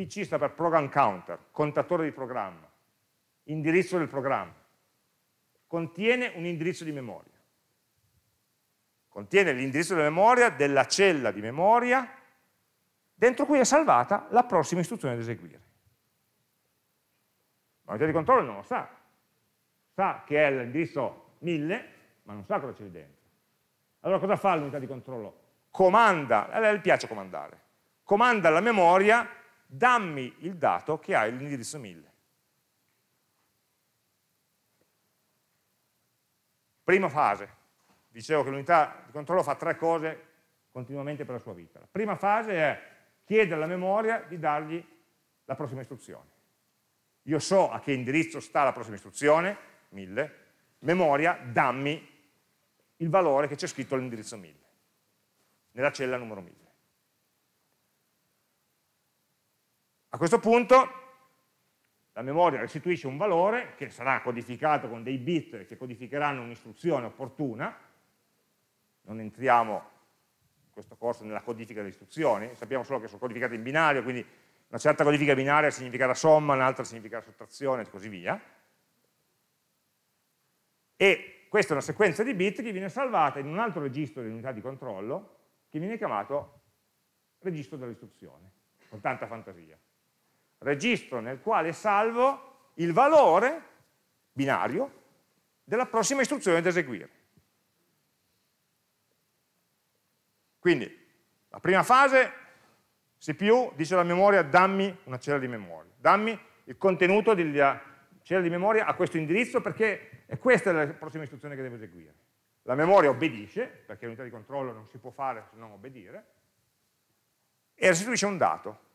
PC sta per program counter, contatore di programma, indirizzo del programma. Contiene un indirizzo di memoria. Contiene l'indirizzo di memoria della cella di memoria dentro cui è salvata la prossima istruzione da eseguire. La unità di controllo non lo sa, sa che è l'indirizzo 1000, ma non sa cosa c'è lì dentro. Allora cosa fa l'unità di controllo? Comanda, a lei piace comandare, comanda la memoria dammi il dato che ha l'indirizzo 1000. Prima fase, dicevo che l'unità di controllo fa tre cose continuamente per la sua vita. La prima fase è chiedere alla memoria di dargli la prossima istruzione. Io so a che indirizzo sta la prossima istruzione, 1000, memoria, dammi il valore che c'è scritto all'indirizzo 1000, nella cella numero 1000. A questo punto la memoria restituisce un valore che sarà codificato con dei bit che codificheranno un'istruzione opportuna, non entriamo in questo corso nella codifica delle istruzioni, sappiamo solo che sono codificate in binario, quindi una certa codifica binaria significa la somma, un'altra significa la sottrazione e così via. E questa è una sequenza di bit che viene salvata in un altro registro dell'unità di controllo che viene chiamato registro dell'istruzione, con tanta fantasia registro nel quale salvo il valore binario della prossima istruzione da eseguire. Quindi, la prima fase, CPU dice alla memoria dammi una cella di memoria, dammi il contenuto della cella di memoria a questo indirizzo perché è questa la prossima istruzione che devo eseguire. La memoria obbedisce, perché l'unità di controllo non si può fare se non obbedire, e restituisce un dato,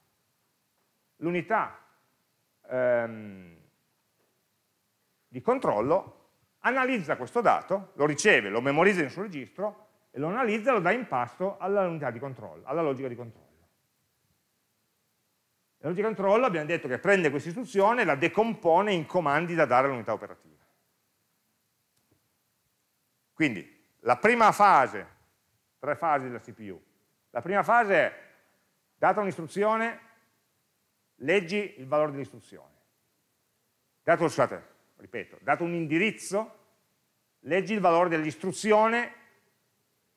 l'unità ehm, di controllo analizza questo dato, lo riceve, lo memorizza nel suo registro e lo analizza e lo dà in pasto alla unità di controllo, alla logica di controllo. La logica di controllo abbiamo detto che prende questa istruzione e la decompone in comandi da dare all'unità operativa. Quindi la prima fase, tre fasi della CPU, la prima fase è data un'istruzione, leggi il valore dell'istruzione. Dato, scusate, ripeto, dato un indirizzo, leggi il valore dell'istruzione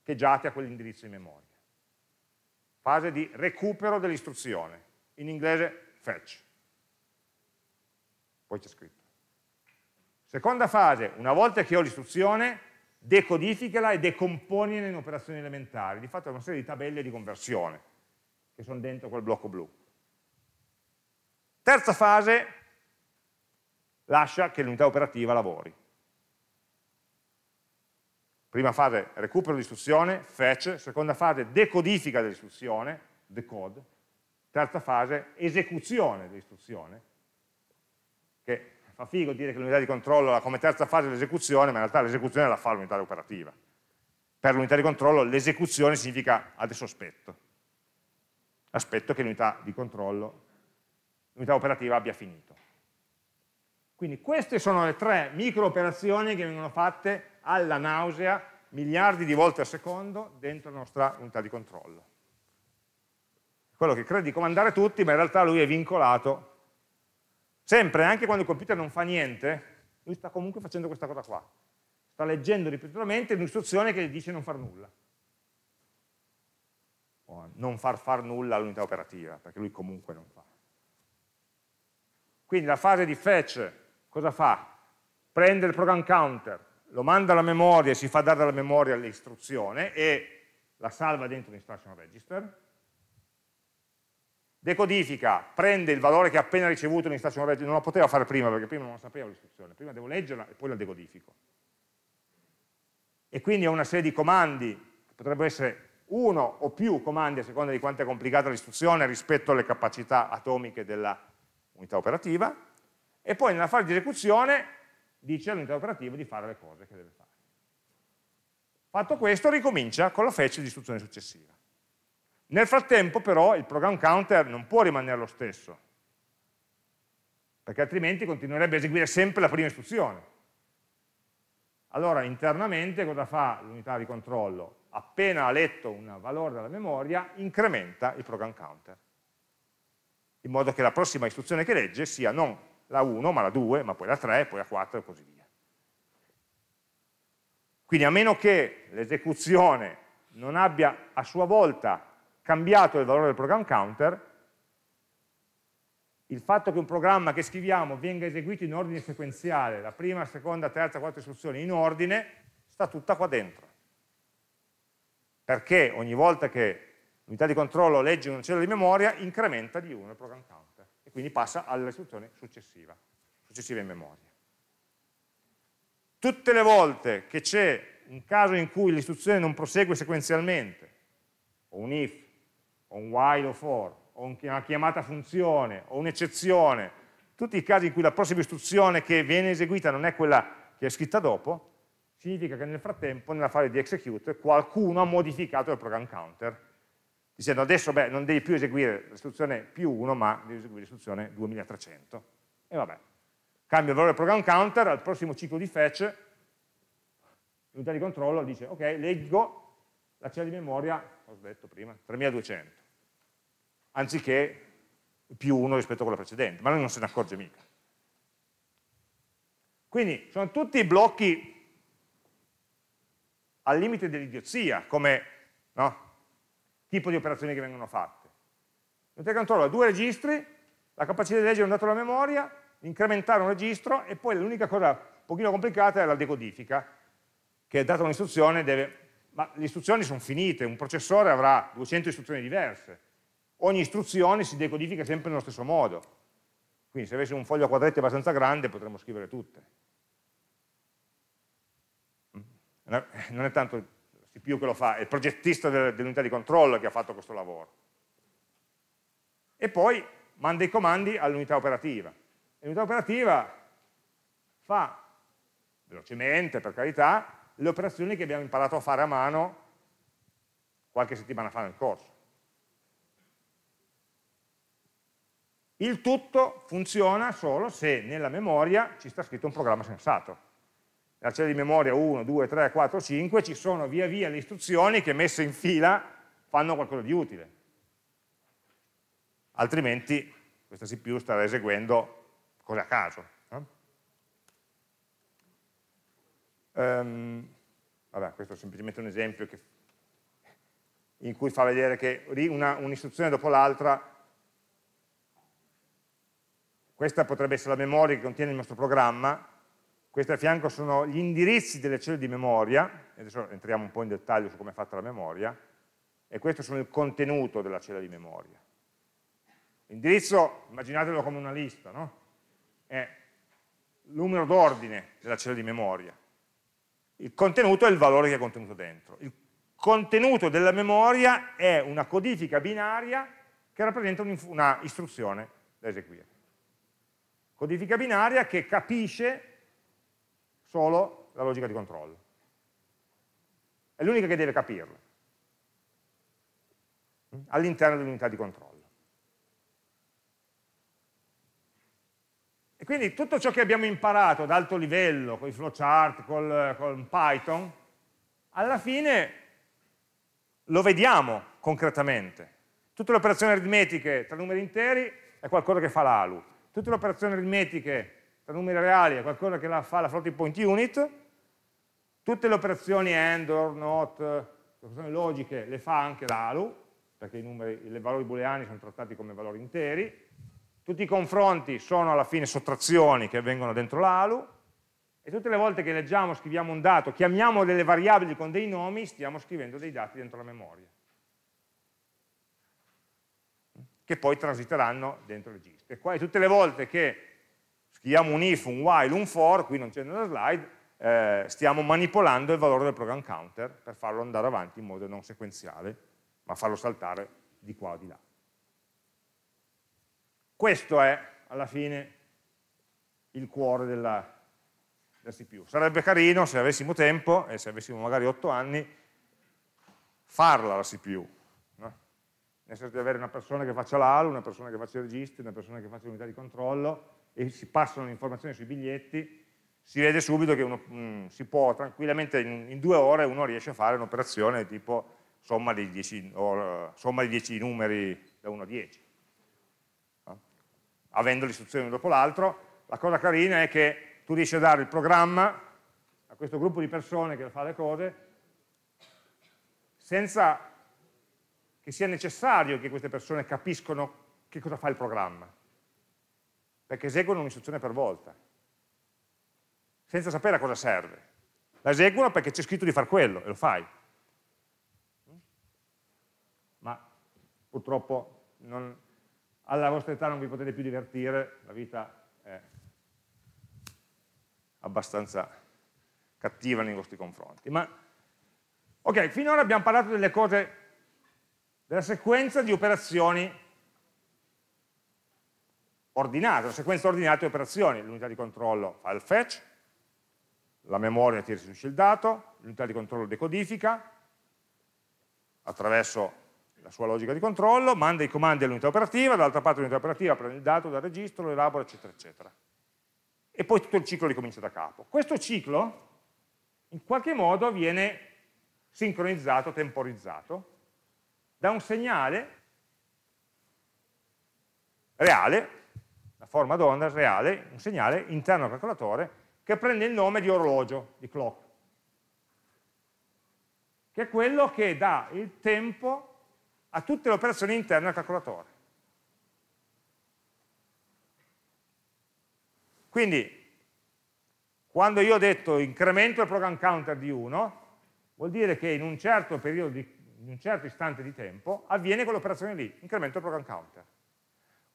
che giace a quell'indirizzo in memoria. Fase di recupero dell'istruzione, in inglese fetch. Poi c'è scritto. Seconda fase, una volta che ho l'istruzione, decodificala e decomponila in operazioni elementari. Di fatto è una serie di tabelle di conversione che sono dentro quel blocco blu. Terza fase, lascia che l'unità operativa lavori. Prima fase, recupero l'istruzione, fetch, seconda fase, decodifica dell'istruzione, decode, terza fase, esecuzione dell'istruzione, che fa figo dire che l'unità di controllo ha come terza fase l'esecuzione, ma in realtà l'esecuzione la fa l'unità operativa. Per l'unità di controllo l'esecuzione significa adesso aspetto. Aspetto che l'unità di controllo l'unità operativa abbia finito. Quindi queste sono le tre microoperazioni che vengono fatte alla nausea miliardi di volte al secondo dentro la nostra unità di controllo. Quello che crede di comandare tutti, ma in realtà lui è vincolato. Sempre, anche quando il computer non fa niente, lui sta comunque facendo questa cosa qua. Sta leggendo ripetutamente un'istruzione che gli dice non far nulla. O non far far nulla all'unità operativa, perché lui comunque non fa. Quindi la fase di fetch cosa fa? Prende il program counter, lo manda alla memoria e si fa dare alla memoria l'istruzione e la salva dentro l'instruction register. Decodifica, prende il valore che ha appena ricevuto l'instruction register, non lo poteva fare prima perché prima non lo sapevo l'istruzione, prima devo leggerla e poi la decodifico. E quindi ha una serie di comandi, che potrebbero essere uno o più comandi a seconda di quanto è complicata l'istruzione rispetto alle capacità atomiche della unità operativa, e poi nella fase di esecuzione dice all'unità operativa di fare le cose che deve fare. Fatto questo ricomincia con la fece di istruzione successiva. Nel frattempo però il program counter non può rimanere lo stesso, perché altrimenti continuerebbe a eseguire sempre la prima istruzione. Allora internamente cosa fa l'unità di controllo? Appena ha letto un valore dalla memoria, incrementa il program counter in modo che la prossima istruzione che legge sia non la 1, ma la 2, ma poi la 3, poi la 4 e così via. Quindi a meno che l'esecuzione non abbia a sua volta cambiato il valore del program counter, il fatto che un programma che scriviamo venga eseguito in ordine sequenziale, la prima, la seconda, la terza, la quarta istruzione in ordine, sta tutta qua dentro. Perché ogni volta che l'unità di controllo legge una cella di memoria, incrementa di 1 il program counter e quindi passa all'istruzione successiva, successiva in memoria. Tutte le volte che c'è un caso in cui l'istruzione non prosegue sequenzialmente, o un if, o un while o for, o una chiamata funzione, o un'eccezione, tutti i casi in cui la prossima istruzione che viene eseguita non è quella che è scritta dopo, significa che nel frattempo, nella fase di execute, qualcuno ha modificato il program counter dicendo adesso beh, non devi più eseguire l'istruzione più 1 ma devi eseguire l'istruzione 2300 e vabbè cambio il valore del program counter al prossimo ciclo di fetch l'unità di controllo dice ok leggo la cella di memoria ho detto prima 3200 anziché più 1 rispetto a quella precedente ma lui non se ne accorge mica quindi sono tutti blocchi al limite dell'idiozia come no? tipo di operazioni che vengono fatte. L'intercontroller ha due registri, la capacità di leggere un dato alla memoria, incrementare un registro e poi l'unica cosa un pochino complicata è la decodifica, che data un'istruzione deve... Ma le istruzioni sono finite, un processore avrà 200 istruzioni diverse, ogni istruzione si decodifica sempre nello stesso modo, quindi se avessi un foglio a quadretti abbastanza grande potremmo scrivere tutte. Mm. Non è tanto CPU che lo fa, è il progettista dell'unità di controllo che ha fatto questo lavoro. E poi manda i comandi all'unità operativa. L'unità operativa fa, velocemente per carità, le operazioni che abbiamo imparato a fare a mano qualche settimana fa nel corso. Il tutto funziona solo se nella memoria ci sta scritto un programma sensato la cella di memoria 1, 2, 3, 4, 5, ci sono via via le istruzioni che messe in fila fanno qualcosa di utile. Altrimenti questa CPU starà eseguendo cose a caso. Eh? Um, vabbè, questo è semplicemente un esempio che, in cui fa vedere che un'istruzione un dopo l'altra questa potrebbe essere la memoria che contiene il nostro programma, queste a fianco sono gli indirizzi delle cellule di memoria, adesso entriamo un po' in dettaglio su come è fatta la memoria, e questo sono il contenuto della cella di memoria. L'indirizzo, immaginatelo come una lista, no? è il numero d'ordine della cella di memoria. Il contenuto è il valore che è contenuto dentro. Il contenuto della memoria è una codifica binaria che rappresenta una istruzione da eseguire. Codifica binaria che capisce solo la logica di controllo. È l'unica che deve capirla, all'interno dell'unità di controllo. E quindi tutto ciò che abbiamo imparato ad alto livello, con i flowchart, con Python, alla fine lo vediamo concretamente. Tutte le operazioni aritmetiche tra numeri interi è qualcosa che fa l'ALU. Tutte le operazioni aritmetiche per numeri reali è qualcosa che la fa la floating point unit, tutte le operazioni AND, OR, NOT, le operazioni logiche le fa anche l'ALU, perché i numeri, le valori booleani sono trattati come valori interi, tutti i confronti sono alla fine sottrazioni che avvengono dentro l'ALU, e tutte le volte che leggiamo, scriviamo un dato, chiamiamo delle variabili con dei nomi, stiamo scrivendo dei dati dentro la memoria, che poi transiteranno dentro il registro. E poi tutte le volte che diamo un if, un while, un for, qui non c'è nella slide, eh, stiamo manipolando il valore del program counter per farlo andare avanti in modo non sequenziale, ma farlo saltare di qua o di là. Questo è, alla fine, il cuore della, del CPU. Sarebbe carino, se avessimo tempo, e se avessimo magari 8 anni, farla la CPU. No? Nel senso di avere una persona che faccia l'ALU, una persona che faccia il registro, una persona che faccia l'unità di controllo, e si passano informazioni sui biglietti, si vede subito che uno, mh, mm, si può tranquillamente in, in, due ore uno riesce a fare un'operazione tipo somma, dieci, o, somma di 10 numeri da 1 a 10, no? avendo le istruzioni dopo l'altro. La cosa carina è che tu riesci a dare il programma a questo gruppo di persone che fa le cose senza che sia necessario che queste persone capiscono che cosa fa il programma perché eseguono un'istruzione per volta, senza sapere a cosa serve. La eseguono perché c'è scritto di far quello e lo fai. Ma purtroppo non, alla vostra età non vi potete più divertire, la vita è abbastanza cattiva nei vostri confronti. Ma, ok, finora abbiamo parlato delle cose, della sequenza di operazioni ordinata, una sequenza ordinata di operazioni. L'unità di controllo fa il fetch, la memoria ti restituisce il dato, l'unità di controllo decodifica attraverso la sua logica di controllo, manda i comandi all'unità operativa, dall'altra parte l'unità operativa prende il dato dal registro, lo elabora, eccetera, eccetera. E poi tutto il ciclo ricomincia da capo. Questo ciclo in qualche modo viene sincronizzato, temporizzato, da un segnale reale forma d'onda reale, un segnale interno al calcolatore che prende il nome di orologio, di clock, che è quello che dà il tempo a tutte le operazioni interne al calcolatore. Quindi, quando io ho detto incremento il program counter di 1, vuol dire che in un certo periodo, di, in un certo istante di tempo, avviene quell'operazione lì, incremento il program counter.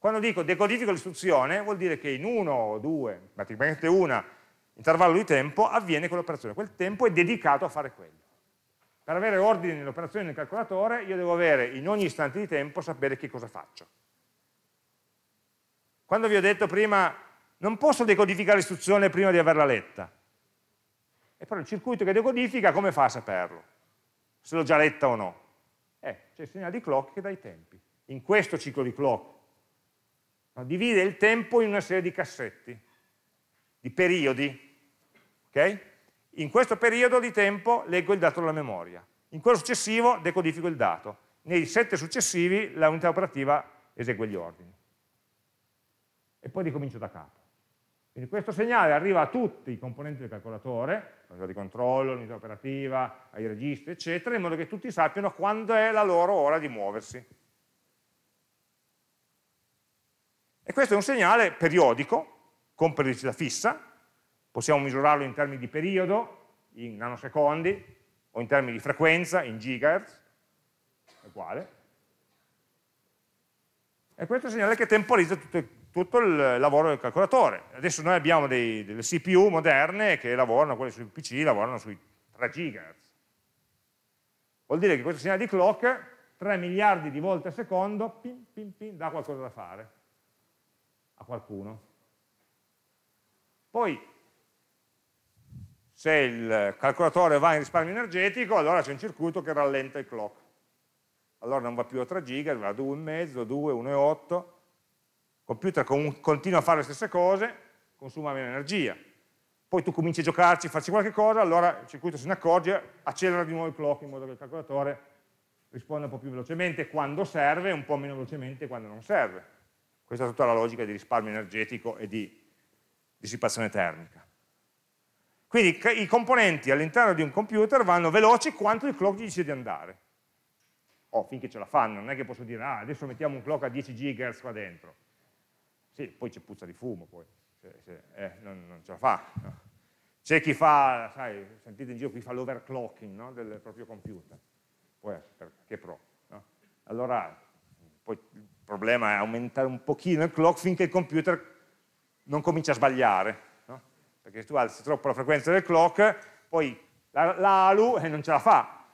Quando dico decodifico l'istruzione vuol dire che in uno o due, praticamente una, intervallo di tempo avviene quell'operazione. Quel tempo è dedicato a fare quello. Per avere ordine nelle operazioni nel calcolatore io devo avere in ogni istante di tempo sapere che cosa faccio. Quando vi ho detto prima non posso decodificare l'istruzione prima di averla letta, e però il circuito che decodifica come fa a saperlo? Se l'ho già letta o no? Eh, c'è il segnale di clock che dà i tempi. In questo ciclo di clock No? Divide il tempo in una serie di cassetti, di periodi. Okay? In questo periodo di tempo leggo il dato dalla memoria, in quello successivo decodifico il dato, nei sette successivi la unità operativa esegue gli ordini. E poi ricomincio da capo. Quindi questo segnale arriva a tutti i componenti del calcolatore, l'unità di controllo, l'unità operativa, ai registri, eccetera, in modo che tutti sappiano quando è la loro ora di muoversi. E questo è un segnale periodico, con periodicità fissa, possiamo misurarlo in termini di periodo, in nanosecondi, o in termini di frequenza, in gigahertz, è uguale. E questo è un segnale che temporizza tutto, tutto il lavoro del calcolatore. Adesso noi abbiamo dei, delle CPU moderne che lavorano, quelle sui PC, lavorano sui 3 gigahertz. Vuol dire che questo segnale di clock 3 miliardi di volte al secondo pim, pim, pim, dà qualcosa da fare a qualcuno. Poi se il calcolatore va in risparmio energetico, allora c'è un circuito che rallenta il clock. Allora non va più a 3 giga, va a 2,5, 2, 1,8. Il computer con, continua a fare le stesse cose, consuma meno energia. Poi tu cominci a giocarci, farci qualche cosa, allora il circuito se ne accorge, accelera di nuovo il clock in modo che il calcolatore risponda un po' più velocemente quando serve e un po' meno velocemente quando non serve. Questa è tutta la logica di risparmio energetico e di dissipazione termica. Quindi i componenti all'interno di un computer vanno veloci quanto il clock gli dice di andare. Oh, finché ce la fanno, non è che posso dire, ah, adesso mettiamo un clock a 10 GHz qua dentro. Sì, poi c'è puzza di fumo, poi eh, non, non, ce la fa. No. C'è chi fa, sai, sentite in giro, chi fa l'overclocking no? del proprio computer. Poi, che pro. No? Allora, poi il problema è aumentare un pochino il clock finché il computer non comincia a sbagliare, no? perché se tu alzi troppo la frequenza del clock, poi la, la ALU non ce la fa,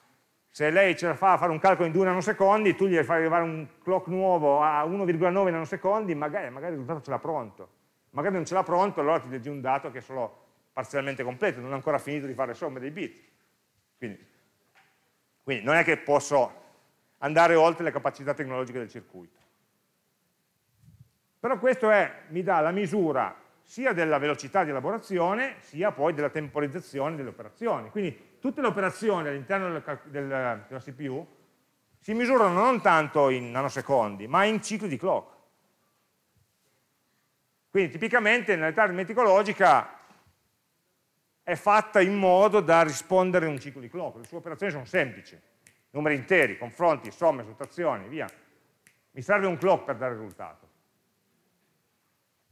se lei ce la fa a fare un calcolo in 2 nanosecondi, tu gli fai arrivare un clock nuovo a 1,9 nanosecondi, magari, magari, il risultato ce l'ha pronto. Magari non ce l'ha pronto, allora ti leggi un dato che è solo parzialmente completo, non ha ancora finito di fare somme dei bit. Quindi, quindi non è che posso andare oltre le capacità tecnologiche del circuito. Però questo è, mi dà la misura sia della velocità di elaborazione, sia poi della temporizzazione delle operazioni. Quindi tutte le operazioni all'interno del, del, della CPU si misurano non tanto in nanosecondi, ma in cicli di clock. Quindi tipicamente nell'età aritmetico logica è fatta in modo da rispondere a un ciclo di clock, le sue operazioni sono semplici, numeri interi, confronti, somme, sottrazioni, via. Mi serve un clock per dare il risultato.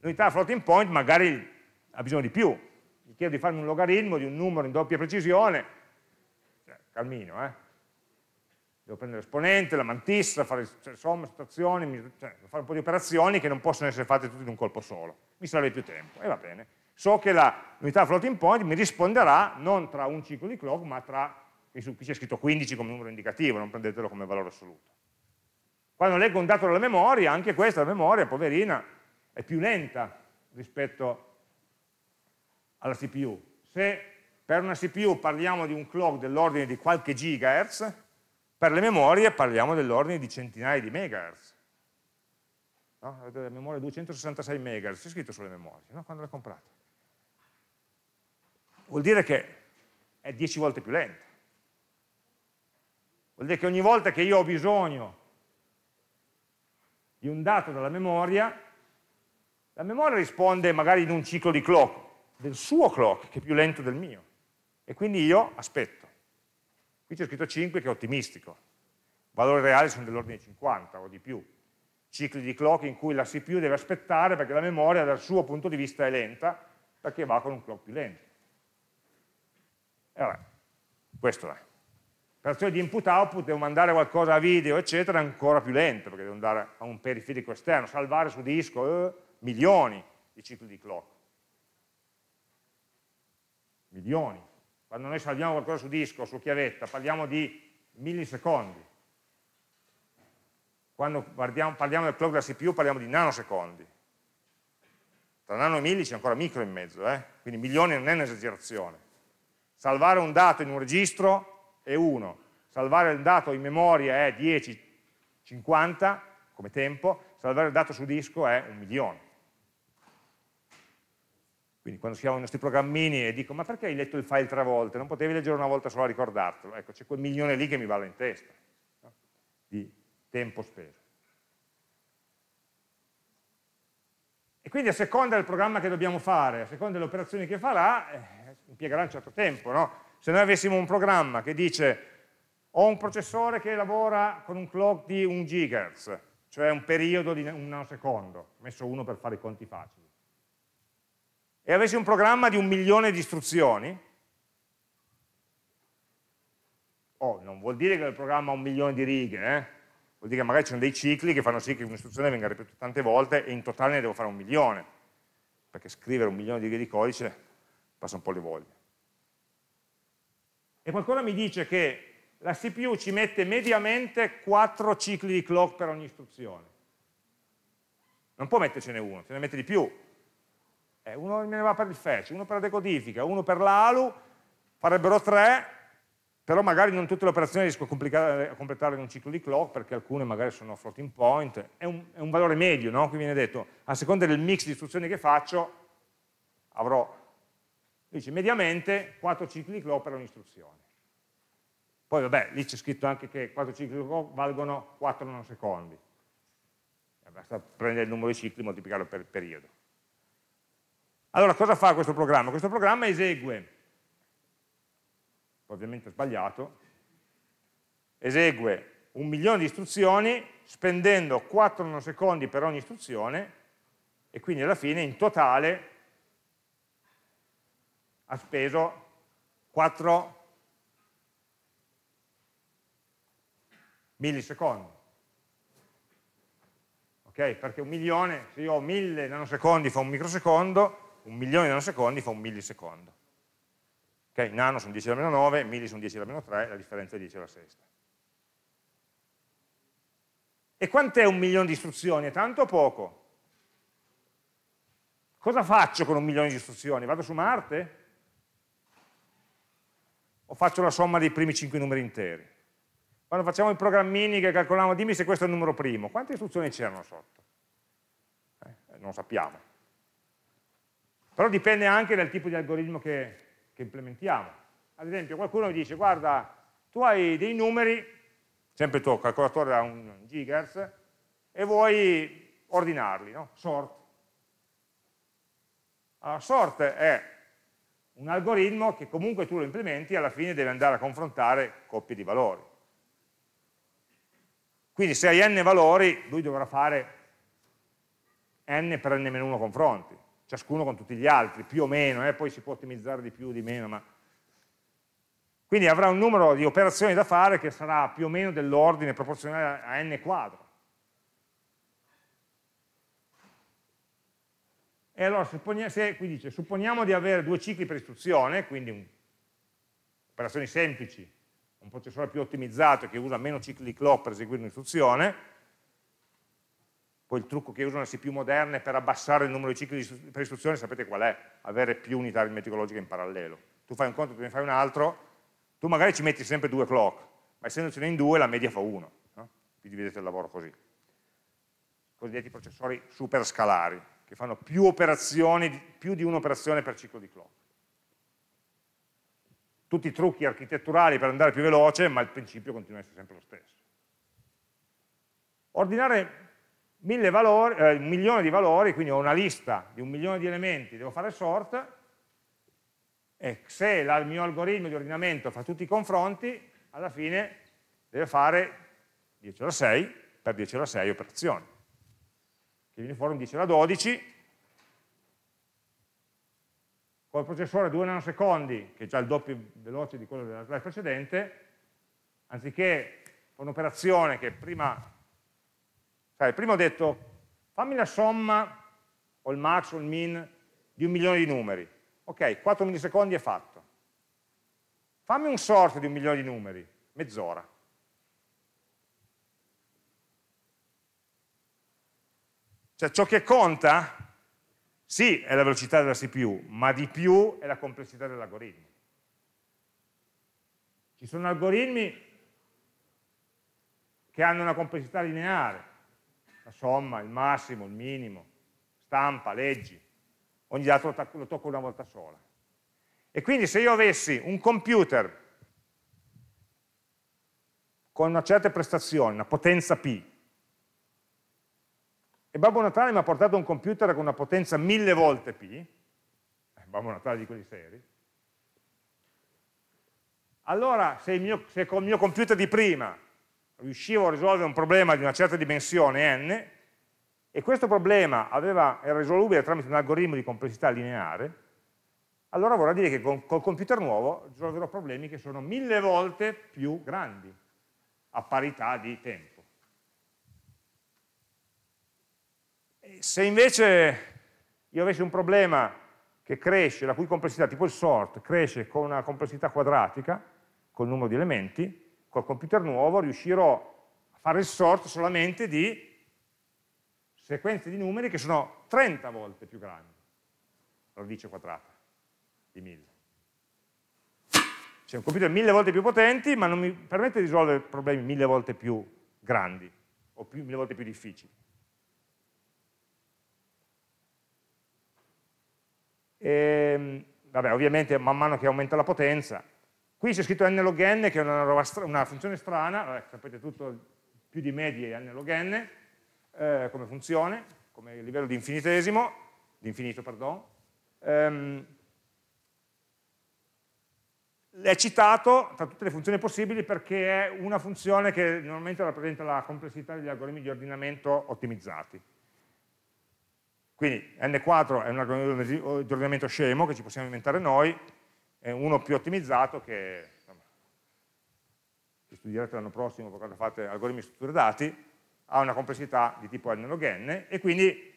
L'unità floating point magari ha bisogno di più, gli chiedo di farmi un logaritmo di un numero in doppia precisione, cioè, calmino, eh? devo prendere l'esponente, la mantissa, fare cioè, somme, sottrazioni, cioè, fare un po' di operazioni che non possono essere fatte tutte in un colpo solo, mi serve più tempo, e va bene. So che l'unità floating point mi risponderà non tra un ciclo di clock, ma tra, qui c'è scritto 15 come numero indicativo, non prendetelo come valore assoluto. Quando leggo un dato dalla memoria, anche questa, la memoria, poverina, è più lenta rispetto alla CPU. Se per una CPU parliamo di un clock dell'ordine di qualche gigahertz, per le memorie parliamo dell'ordine di centinaia di megahertz. No? Avete la memoria 266 megahertz, c'è scritto sulle memorie, no? quando le comprate. Vuol dire che è 10 volte più lenta. Vuol dire che ogni volta che io ho bisogno di un dato dalla memoria, la memoria risponde magari in un ciclo di clock, del suo clock, che è più lento del mio. E quindi io aspetto. Qui c'è scritto 5 che è ottimistico. Valori reali sono dell'ordine di 50 o di più. Cicli di clock in cui la CPU deve aspettare perché la memoria dal suo punto di vista è lenta, perché va con un clock più lento. E vabbè, questo è. Per azione di input-output, devo mandare qualcosa a video, eccetera, è ancora più lento, perché devo andare a un periferico esterno, salvare su disco, eh, milioni di cicli di clock. Milioni. Quando noi salviamo qualcosa su disco, su chiavetta, parliamo di millisecondi. Quando parliamo del clock della CPU parliamo di nanosecondi. Tra nano e milli c'è ancora micro in mezzo, eh? quindi milioni non è un'esagerazione. Salvare un dato in un registro è 1, salvare il dato in memoria è 10, 50 come tempo, salvare il dato su disco è un milione. Quindi quando scriviamo i nostri programmini e dico ma perché hai letto il file tre volte? Non potevi leggere una volta solo a ricordartelo? Ecco, c'è quel milione lì che mi vale in testa, no? di tempo speso. E quindi a seconda del programma che dobbiamo fare, a seconda delle operazioni che farà, eh, impiegherà un certo tempo. No? Se noi avessimo un programma che dice ho un processore che lavora con un clock di 1 GHz, cioè un periodo di un nanosecondo, messo uno per fare i conti facili, e avessi un programma di un milione di istruzioni, oh, non vuol dire che il programma ha un milione di righe, eh? vuol dire che magari ci sono dei cicli che fanno sì che un'istruzione venga ripetuta tante volte e in totale ne devo fare un milione, perché scrivere un milione di righe di codice passa un po' le voglie. E qualcosa mi dice che la CPU ci mette mediamente 4 cicli di clock per ogni istruzione. Non può mettercene uno, ce ne mette di più, eh, uno me ne va per il fetch, uno per la decodifica, uno per l'ALU, farebbero tre, però magari non tutte le operazioni riesco a, completare in un ciclo di clock perché alcune magari sono floating point, è un, è un valore medio, no? qui viene detto, a seconda del mix di istruzioni che faccio avrò, dice, mediamente 4 cicli di clock per un'istruzione. Poi vabbè, lì c'è scritto anche che 4 cicli di clock valgono 4 nanosecondi, eh, basta prendere il numero di cicli e moltiplicarlo per il periodo. Allora cosa fa questo programma? Questo programma esegue, ovviamente sbagliato, esegue un milione di istruzioni spendendo 4 nanosecondi per ogni istruzione e quindi alla fine in totale ha speso 4 millisecondi. Ok? Perché un milione, se io ho 1000 nanosecondi fa un microsecondo, un milione di nanosecondi fa un millisecondo. Ok, Nano sono 10 alla meno 9, milli sono 10 alla meno 3, la differenza è 10 alla sesta. E quant'è un milione di istruzioni? È tanto o poco? Cosa faccio con un milione di istruzioni? Vado su Marte? O faccio la somma dei primi 5 numeri interi? Quando facciamo i programmini che calcoliamo, dimmi se questo è il numero primo, quante istruzioni c'erano sotto? Eh, non sappiamo però dipende anche dal tipo di algoritmo che, che implementiamo. Ad esempio qualcuno mi dice, guarda, tu hai dei numeri, sempre il tuo calcolatore da un gigahertz, e vuoi ordinarli, no? sort. Allora, sort è un algoritmo che comunque tu lo implementi alla fine deve andare a confrontare coppie di valori. Quindi se hai n valori, lui dovrà fare n per n-1 confronti ciascuno con tutti gli altri, più o meno, eh? poi si può ottimizzare di più o di meno, ma... quindi avrà un numero di operazioni da fare che sarà più o meno dell'ordine proporzionale a n quadro. E allora, se, qui dice, supponiamo di avere due cicli per istruzione, quindi un, operazioni semplici, un processore più ottimizzato che usa meno cicli di clock per eseguire un'istruzione, poi il trucco che usano le C più moderne per abbassare il numero di cicli di, per istruzione sapete qual è? Avere più unità aritmetico logiche in parallelo. Tu fai un conto, tu ne fai un altro, tu magari ci metti sempre due clock, ma essendocene in due la media fa uno. No? Vi dividete il lavoro così. Cosiddetti processori superscalari, che fanno più operazioni, più di un'operazione per ciclo di clock. Tutti i trucchi architetturali per andare più veloce, ma il principio continua a essere sempre lo stesso. Ordinare valori, eh, un milione di valori, quindi ho una lista di un milione di elementi, devo fare sort, e se la, il mio algoritmo di ordinamento fa tutti i confronti, alla fine deve fare 10 alla 6 per 10 alla 6 operazioni, che viene fuori un 10 alla 12, col processore 2 nanosecondi, che è già il doppio veloce di quello della slide precedente, anziché un'operazione che prima cioè, prima ho detto, fammi la somma, o il max o il min, di un milione di numeri. Ok, 4 millisecondi è fatto. Fammi un sort di un milione di numeri, mezz'ora. Cioè ciò che conta, sì, è la velocità della CPU, ma di più è la complessità dell'algoritmo. Ci sono algoritmi che hanno una complessità lineare, la somma, il massimo, il minimo, stampa, leggi, ogni dato lo tocco una volta sola. E quindi se io avessi un computer con una certa prestazione, una potenza P, e Babbo Natale mi ha portato un computer con una potenza mille volte P, eh, Babbo Natale di quelli seri, allora se, mio, se, con il mio computer di prima riuscivo a risolvere un problema di una certa dimensione n e questo problema aveva, era risolubile tramite un algoritmo di complessità lineare, allora vorrà dire che con, col computer nuovo risolverò problemi che sono mille volte più grandi a parità di tempo. Se invece io avessi un problema che cresce, la cui complessità, tipo il sort, cresce con una complessità quadratica, col numero di elementi, col computer nuovo riuscirò a fare il sort solamente di sequenze di numeri che sono 30 volte più grandi, radice quadrata di 1000. C'è un computer mille volte più potente, ma non mi permette di risolvere problemi mille volte più grandi o più, mille volte più difficili. E, ehm, vabbè, ovviamente man mano che aumenta la potenza, Qui c'è scritto n log n, che è una, roba, una funzione strana, vabbè, sapete tutto più di medie è n log n, eh, come funzione, come livello di infinitesimo, di infinito, perdon. Ehm, è citato tra tutte le funzioni possibili perché è una funzione che normalmente rappresenta la complessità degli algoritmi di ordinamento ottimizzati. Quindi n4 è un algoritmo di ordinamento scemo che ci possiamo inventare noi, è uno più ottimizzato che, insomma, che studierete l'anno prossimo quando fate algoritmi di strutture dati, ha una complessità di tipo n log n e quindi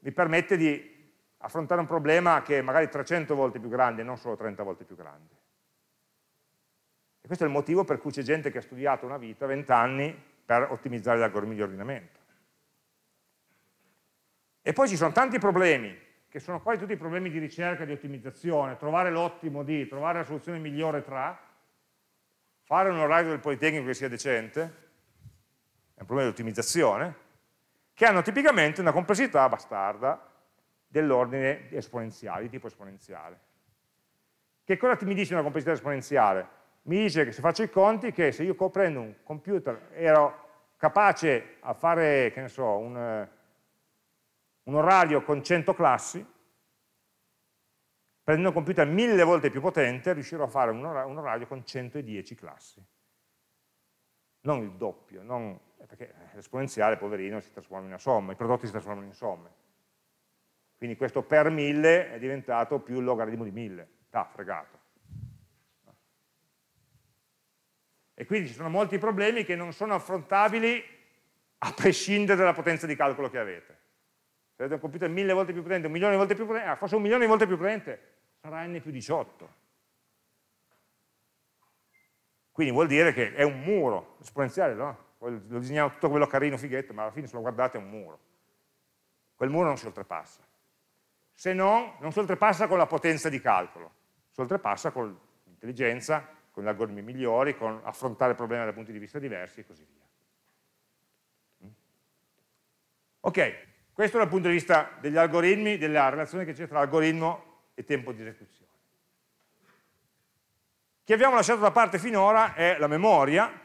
vi permette di affrontare un problema che è magari 300 volte più grande e non solo 30 volte più grande. E questo è il motivo per cui c'è gente che ha studiato una vita, 20 anni, per ottimizzare gli algoritmi di ordinamento. E poi ci sono tanti problemi che sono quasi tutti i problemi di ricerca e di ottimizzazione, trovare l'ottimo di, trovare la soluzione migliore tra, fare un orario del Politecnico che sia decente, è un problema di ottimizzazione, che hanno tipicamente una complessità bastarda dell'ordine esponenziale, di tipo esponenziale. Che cosa mi dice una complessità esponenziale? Mi dice che se faccio i conti che se io prendo un computer ero capace a fare, che ne so, un, un orario con 100 classi, prendendo un computer mille volte più potente, riuscirò a fare un orario con 110 classi. Non il doppio, non, eh, perché l'esponenziale, poverino, si trasforma in una somma, i prodotti si trasformano in somme. Quindi questo per mille è diventato più il logaritmo di mille. Ta, fregato. E quindi ci sono molti problemi che non sono affrontabili a prescindere dalla potenza di calcolo che avete se avete un computer mille volte più potente, un milione di volte più potente, ah, forse un milione di volte più potente, sarà n più 18. Quindi vuol dire che è un muro esponenziale, no? Poi lo disegniamo tutto quello carino, fighetto, ma alla fine se lo guardate è un muro. Quel muro non si oltrepassa. Se no, non si oltrepassa con la potenza di calcolo, si oltrepassa con l'intelligenza, con gli algoritmi migliori, con affrontare problemi da punti di vista diversi e così via. Mm? Ok, questo dal punto di vista degli algoritmi, della relazione che c'è tra algoritmo e tempo di esecuzione. Che abbiamo lasciato da parte finora è la memoria,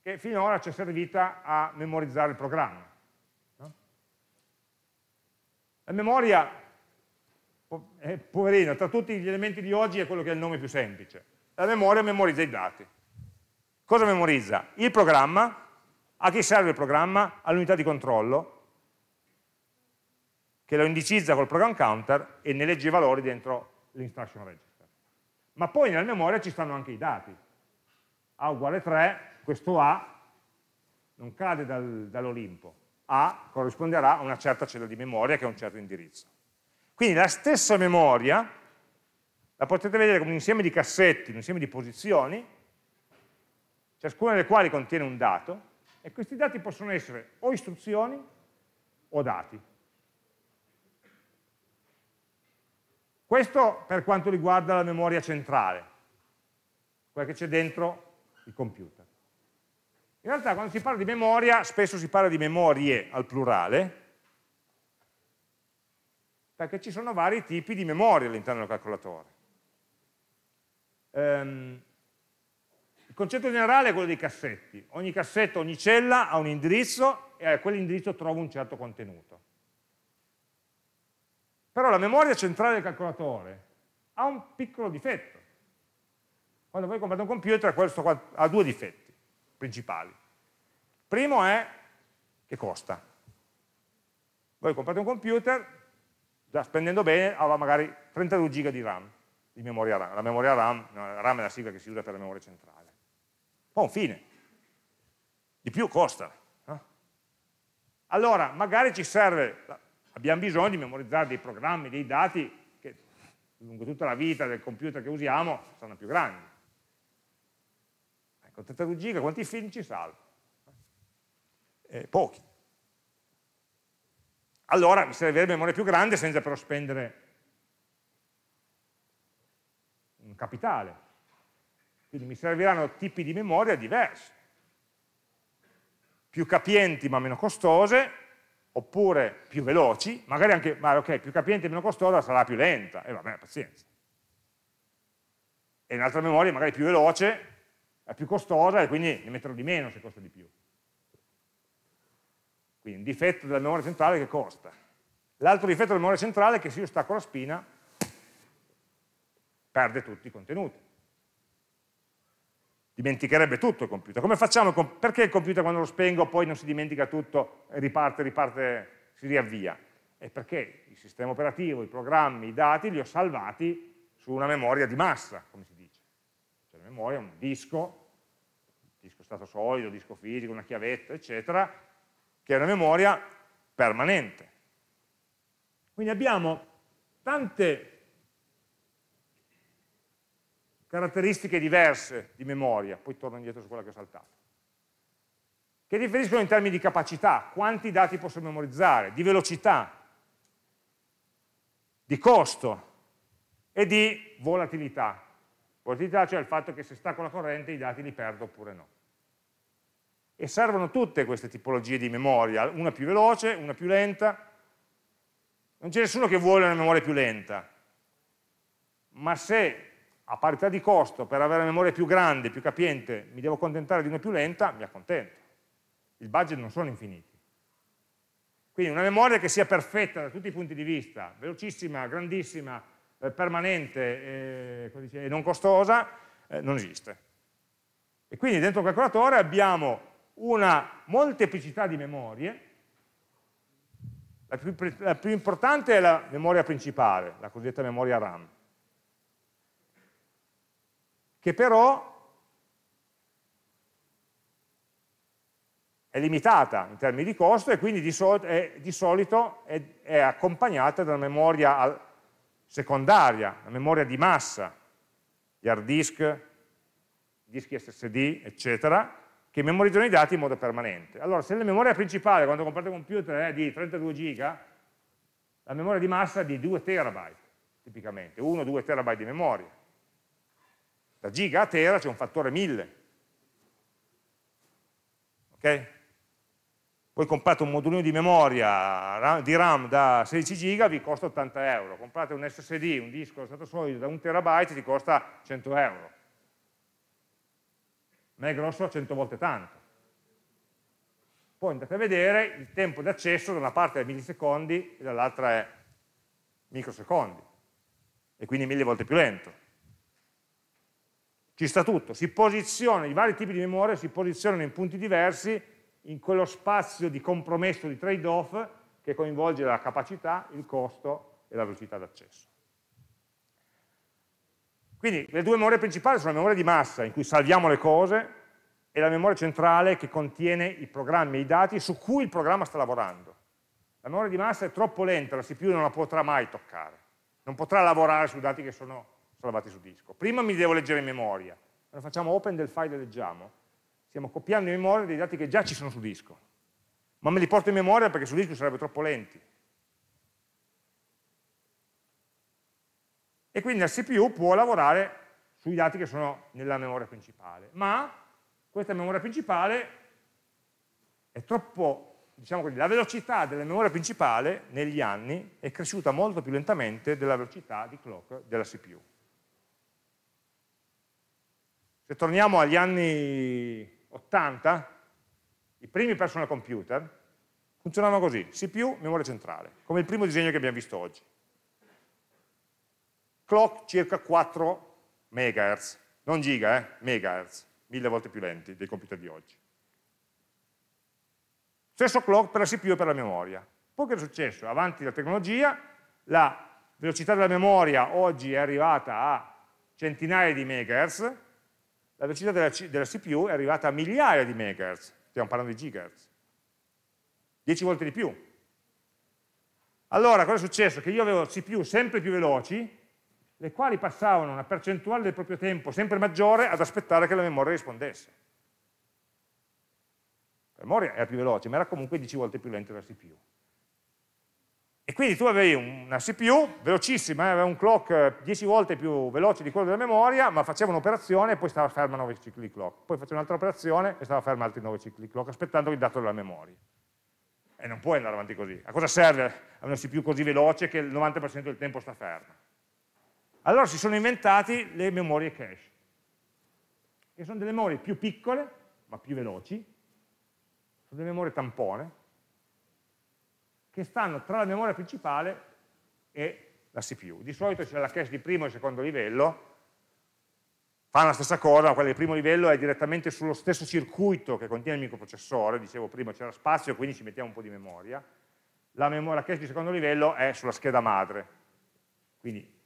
che finora ci è servita a memorizzare il programma. La memoria, è eh, poverina, tra tutti gli elementi di oggi è quello che è il nome più semplice. La memoria memorizza i dati. Cosa memorizza? Il programma, a chi serve il programma? All'unità di controllo che lo indicizza col program counter e ne legge i valori dentro l'instruction register. Ma poi nella memoria ci stanno anche i dati. A uguale 3, questo A non cade dal, dall'Olimpo. A corrisponderà a una certa cella di memoria che ha un certo indirizzo. Quindi la stessa memoria la potete vedere come un insieme di cassetti, un insieme di posizioni, ciascuna delle quali contiene un dato, e questi dati possono essere o istruzioni o dati. Questo per quanto riguarda la memoria centrale, quella che c'è dentro il computer. In realtà quando si parla di memoria, spesso si parla di memorie al plurale, perché ci sono vari tipi di memoria all'interno del calcolatore. Um, concetto generale è quello dei cassetti. Ogni cassetto, ogni cella ha un indirizzo e a quell'indirizzo trovo un certo contenuto. Però la memoria centrale del calcolatore ha un piccolo difetto. Quando voi comprate un computer questo qua ha due difetti principali. primo è che costa. Voi comprate un computer, già spendendo bene, avrà magari 32 giga di RAM, di memoria RAM. La memoria RAM, RAM è la sigla che si usa per la memoria centrale. Buon fine. Di più costa. Eh? Allora, magari ci serve, abbiamo bisogno di memorizzare dei programmi, dei dati che lungo tutta la vita del computer che usiamo saranno più grandi. Ecco, 32 giga, quanti film ci salvo? Eh, pochi. Allora mi servirebbe memoria più grande senza però spendere un capitale. Quindi mi serviranno tipi di memoria diversi, più capienti ma meno costose, oppure più veloci, magari anche, ma ok, più capiente e meno costosa sarà più lenta, e eh, vabbè, pazienza. E un'altra memoria magari più veloce, è più costosa e quindi ne metterò di meno se costa di più. Quindi un difetto della memoria centrale che costa. L'altro difetto della memoria centrale è che se io stacco la spina, perde tutti i contenuti dimenticherebbe tutto il computer. Come facciamo? Perché il computer quando lo spengo poi non si dimentica tutto e riparte, riparte, si riavvia? È perché il sistema operativo, i programmi, i dati li ho salvati su una memoria di massa, come si dice. Cioè la memoria è un disco, disco stato solido, disco fisico, una chiavetta, eccetera, che è una memoria permanente. Quindi abbiamo tante caratteristiche diverse di memoria, poi torno indietro su quella che ho saltato, che differiscono in termini di capacità, quanti dati posso memorizzare, di velocità, di costo e di volatilità. Volatilità cioè il fatto che se stacco la corrente i dati li perdo oppure no. E servono tutte queste tipologie di memoria, una più veloce, una più lenta. Non c'è nessuno che vuole una memoria più lenta, ma se a parità di costo, per avere una memoria più grande, più capiente, mi devo contentare di una più lenta, mi accontento. Il budget non sono infiniti. Quindi una memoria che sia perfetta da tutti i punti di vista, velocissima, grandissima, eh, permanente eh, e non costosa, eh, non esiste. E quindi dentro il calcolatore abbiamo una molteplicità di memorie, la più, la più importante è la memoria principale, la cosiddetta memoria RAM, che però è limitata in termini di costo e quindi di, sol è, di solito è, è accompagnata da una memoria secondaria, una memoria di massa, gli hard disk, dischi SSD, eccetera, che memorizzano i dati in modo permanente. Allora, se la memoria principale, quando comprate un computer, è di 32 giga, la memoria di massa è di 2 terabyte, tipicamente, 1-2 terabyte di memoria. Da giga a tera c'è un fattore 1000. Ok? Voi comprate un modulino di memoria di RAM da 16 giga, vi costa 80 euro. Comprate un SSD, un disco stato solido da 1 terabyte, ti costa 100 euro. Ma è grosso 100 volte tanto. Poi andate a vedere il tempo d'accesso, da una parte è millisecondi e dall'altra è microsecondi. E quindi mille volte più lento ci sta tutto, si posiziona, i vari tipi di memoria si posizionano in punti diversi in quello spazio di compromesso, di trade-off che coinvolge la capacità, il costo e la velocità d'accesso. Quindi le due memorie principali sono la memoria di massa in cui salviamo le cose e la memoria centrale che contiene i programmi e i dati su cui il programma sta lavorando. La memoria di massa è troppo lenta, la CPU non la potrà mai toccare, non potrà lavorare su dati che sono salvati su disco. Prima mi devo leggere in memoria, allora facciamo open del file e leggiamo. Stiamo copiando in memoria dei dati che già ci sono su disco, ma me li porto in memoria perché su disco sarebbero troppo lenti. E quindi la CPU può lavorare sui dati che sono nella memoria principale, ma questa memoria principale è troppo diciamo così, la velocità della memoria principale negli anni è cresciuta molto più lentamente della velocità di clock della CPU. Se torniamo agli anni 80, i primi personal computer funzionavano così, CPU, memoria centrale, come il primo disegno che abbiamo visto oggi. Clock circa 4 MHz, non giga, eh, MHz, mille volte più lenti dei computer di oggi. Stesso clock per la CPU e per la memoria. Poi che è successo? Avanti la tecnologia, la velocità della memoria oggi è arrivata a centinaia di megahertz, la velocità della, della CPU è arrivata a migliaia di megahertz, stiamo parlando di gigahertz, 10 volte di più. Allora, cosa è successo? Che io avevo CPU sempre più veloci, le quali passavano una percentuale del proprio tempo sempre maggiore ad aspettare che la memoria rispondesse. La memoria era più veloce, ma era comunque 10 volte più lenta della CPU. E quindi tu avevi una CPU velocissima, eh, aveva un clock 10 eh, volte più veloce di quello della memoria, ma faceva un'operazione e poi stava ferma 9 cicli di clock. Poi faceva un'altra operazione e stava ferma altri 9 cicli di clock, aspettando il dato della memoria. E non puoi andare avanti così. A cosa serve una CPU così veloce che il 90% del tempo sta ferma? Allora si sono inventati le memorie cache, che sono delle memorie più piccole, ma più veloci, sono delle memorie tampone, che stanno tra la memoria principale e la CPU. Di solito c'è la cache di primo e secondo livello, fanno la stessa cosa, ma quella di primo livello è direttamente sullo stesso circuito che contiene il microprocessore, dicevo prima c'era spazio, quindi ci mettiamo un po' di memoria. La, memoria, la cache di secondo livello è sulla scheda madre, quindi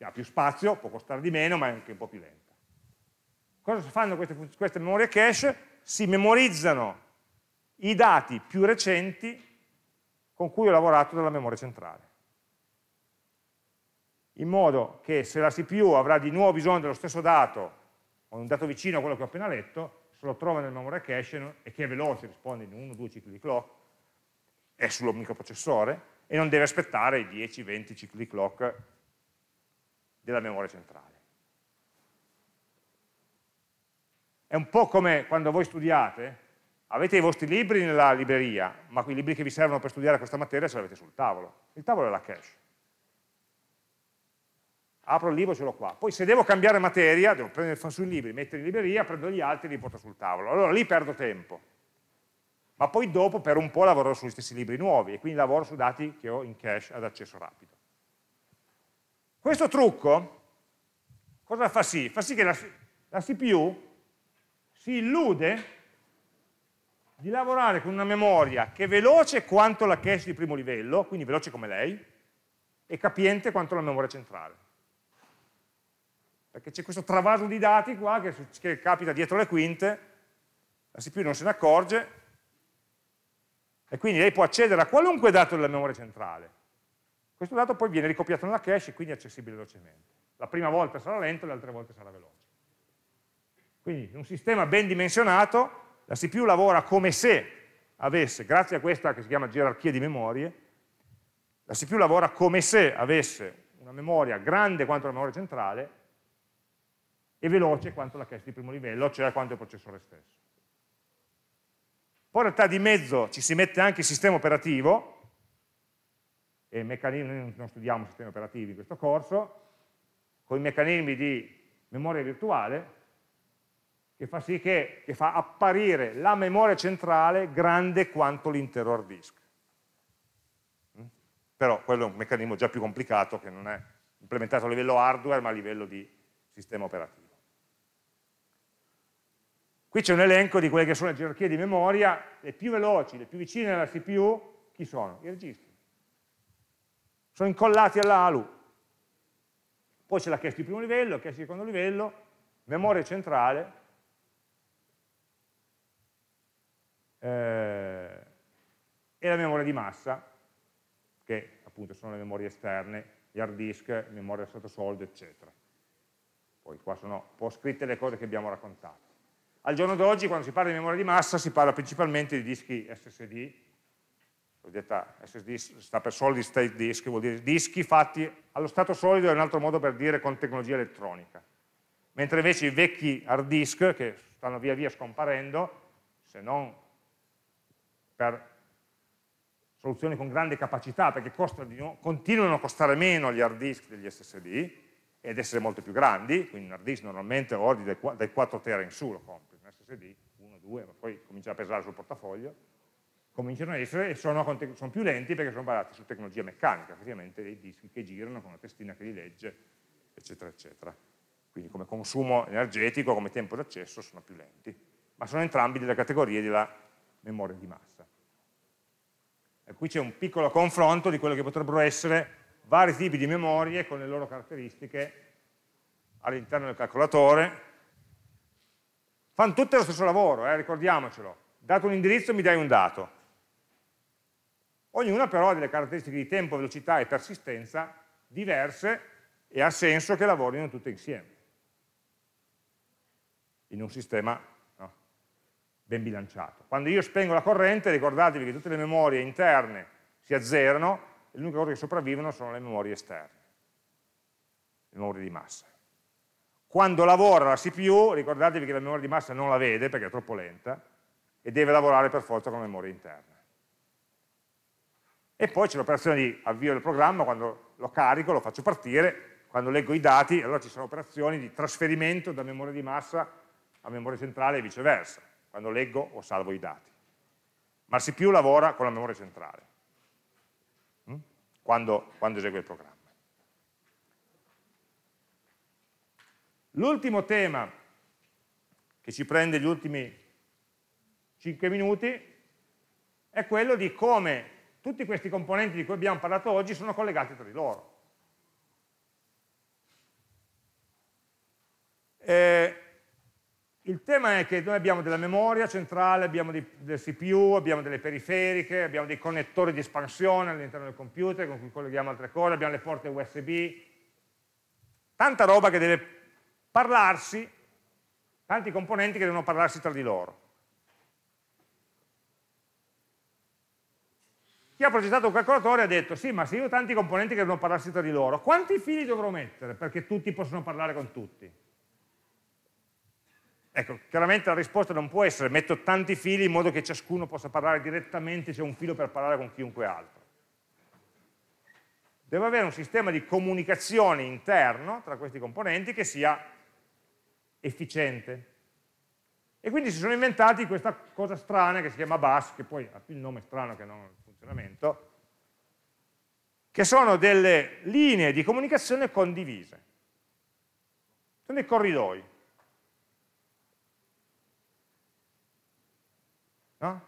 ha più spazio, può costare di meno, ma è anche un po' più lenta. Cosa fanno queste, queste memorie cache? Si memorizzano i dati più recenti con cui ho lavorato dalla memoria centrale. In modo che se la CPU avrà di nuovo bisogno dello stesso dato, o un dato vicino a quello che ho appena letto, se lo trova nel memory cache e che è veloce, risponde in 1-2 cicli di clock, è sull'omnicoprocessore e non deve aspettare i 10-20 cicli di clock della memoria centrale. È un po' come quando voi studiate, avete i vostri libri nella libreria, ma i libri che vi servono per studiare questa materia ce li avete sul tavolo. Il tavolo è la cache. Apro il libro, e ce l'ho qua. Poi se devo cambiare materia, devo prendere sui libri, metterli in libreria, prendo gli altri e li porto sul tavolo. Allora lì perdo tempo. Ma poi dopo per un po' lavorerò sugli stessi libri nuovi e quindi lavoro su dati che ho in cache ad accesso rapido. Questo trucco cosa fa sì? Fa sì che la, la CPU si illude di lavorare con una memoria che è veloce quanto la cache di primo livello, quindi veloce come lei, e capiente quanto la memoria centrale. Perché c'è questo travaso di dati qua che, che capita dietro le quinte, la CPU non se ne accorge, e quindi lei può accedere a qualunque dato della memoria centrale. Questo dato poi viene ricopiato nella cache e quindi è accessibile velocemente. La prima volta sarà lento, le altre volte sarà veloce. Quindi un sistema ben dimensionato la CPU lavora come se avesse, grazie a questa che si chiama gerarchia di memorie, la CPU lavora come se avesse una memoria grande quanto la memoria centrale e veloce quanto la cache di primo livello, cioè quanto il processore stesso. Poi in realtà di mezzo ci si mette anche il sistema operativo, e meccanismi, non studiamo sistemi operativi in questo corso, con i meccanismi di memoria virtuale, che fa sì che, che fa apparire la memoria centrale grande quanto l'intero hard disk. Mm? Però quello è un meccanismo già più complicato che non è implementato a livello hardware ma a livello di sistema operativo. Qui c'è un elenco di quelle che sono le gerarchie di memoria, le più veloci, le più vicine alla CPU, chi sono? I registri. Sono incollati alla all'ALU. Poi c'è la cache di primo livello, la cache di secondo livello, memoria centrale, eh, e la memoria di massa, che appunto sono le memorie esterne, gli hard disk, memoria stato solido, eccetera. Poi qua sono un po' scritte le cose che abbiamo raccontato. Al giorno d'oggi, quando si parla di memoria di massa, si parla principalmente di dischi SSD, cosiddetta SSD sta per solid state disk, vuol dire dischi fatti allo stato solido, è un altro modo per dire con tecnologia elettronica. Mentre invece i vecchi hard disk, che stanno via via scomparendo, se non per soluzioni con grande capacità, perché costano, continuano a costare meno gli hard disk degli SSD ed essere molto più grandi, quindi un hard disk normalmente ordi dai, dai 4 tera in su lo compri, un SSD 1, 2, ma poi comincia a pesare sul portafoglio, cominciano a essere e sono, sono più lenti perché sono basati su tecnologia meccanica, effettivamente dei dischi che girano con una testina che li legge, eccetera, eccetera. Quindi come consumo energetico, come tempo d'accesso sono più lenti, ma sono entrambi della categoria della memoria di massa. E qui c'è un piccolo confronto di quello che potrebbero essere vari tipi di memorie con le loro caratteristiche all'interno del calcolatore. Fanno tutte lo stesso lavoro, eh, ricordiamocelo. Dato un indirizzo mi dai un dato. Ognuna però ha delle caratteristiche di tempo, velocità e persistenza diverse e ha senso che lavorino tutte insieme in un sistema ben bilanciato. Quando io spengo la corrente, ricordatevi che tutte le memorie interne si azzerano e l'unica cosa che sopravvivono sono le memorie esterne, le memorie di massa. Quando lavora la CPU, ricordatevi che la memoria di massa non la vede perché è troppo lenta e deve lavorare per forza con la memoria interna. E poi c'è l'operazione di avvio del programma, quando lo carico, lo faccio partire, quando leggo i dati, allora ci sono operazioni di trasferimento da memoria di massa a memoria centrale e viceversa quando leggo o salvo i dati. Ma il CPU lavora con la memoria centrale, hm? quando, quando esegue il programma. L'ultimo tema che ci prende gli ultimi 5 minuti è quello di come tutti questi componenti di cui abbiamo parlato oggi sono collegati tra di loro. Eh, il tema è che noi abbiamo della memoria centrale, abbiamo dei, del CPU, abbiamo delle periferiche, abbiamo dei connettori di espansione all'interno del computer con cui colleghiamo altre cose, abbiamo le porte USB, tanta roba che deve parlarsi, tanti componenti che devono parlarsi tra di loro. Chi ha progettato un calcolatore ha detto sì, ma se io ho tanti componenti che devono parlarsi tra di loro, quanti fili dovrò mettere perché tutti possono parlare con tutti? Ecco, chiaramente la risposta non può essere metto tanti fili in modo che ciascuno possa parlare direttamente, c'è un filo per parlare con chiunque altro. Deve avere un sistema di comunicazione interno tra questi componenti che sia efficiente. E quindi si sono inventati questa cosa strana che si chiama bus, che poi ha più il nome strano che non il funzionamento, che sono delle linee di comunicazione condivise, sono dei corridoi No?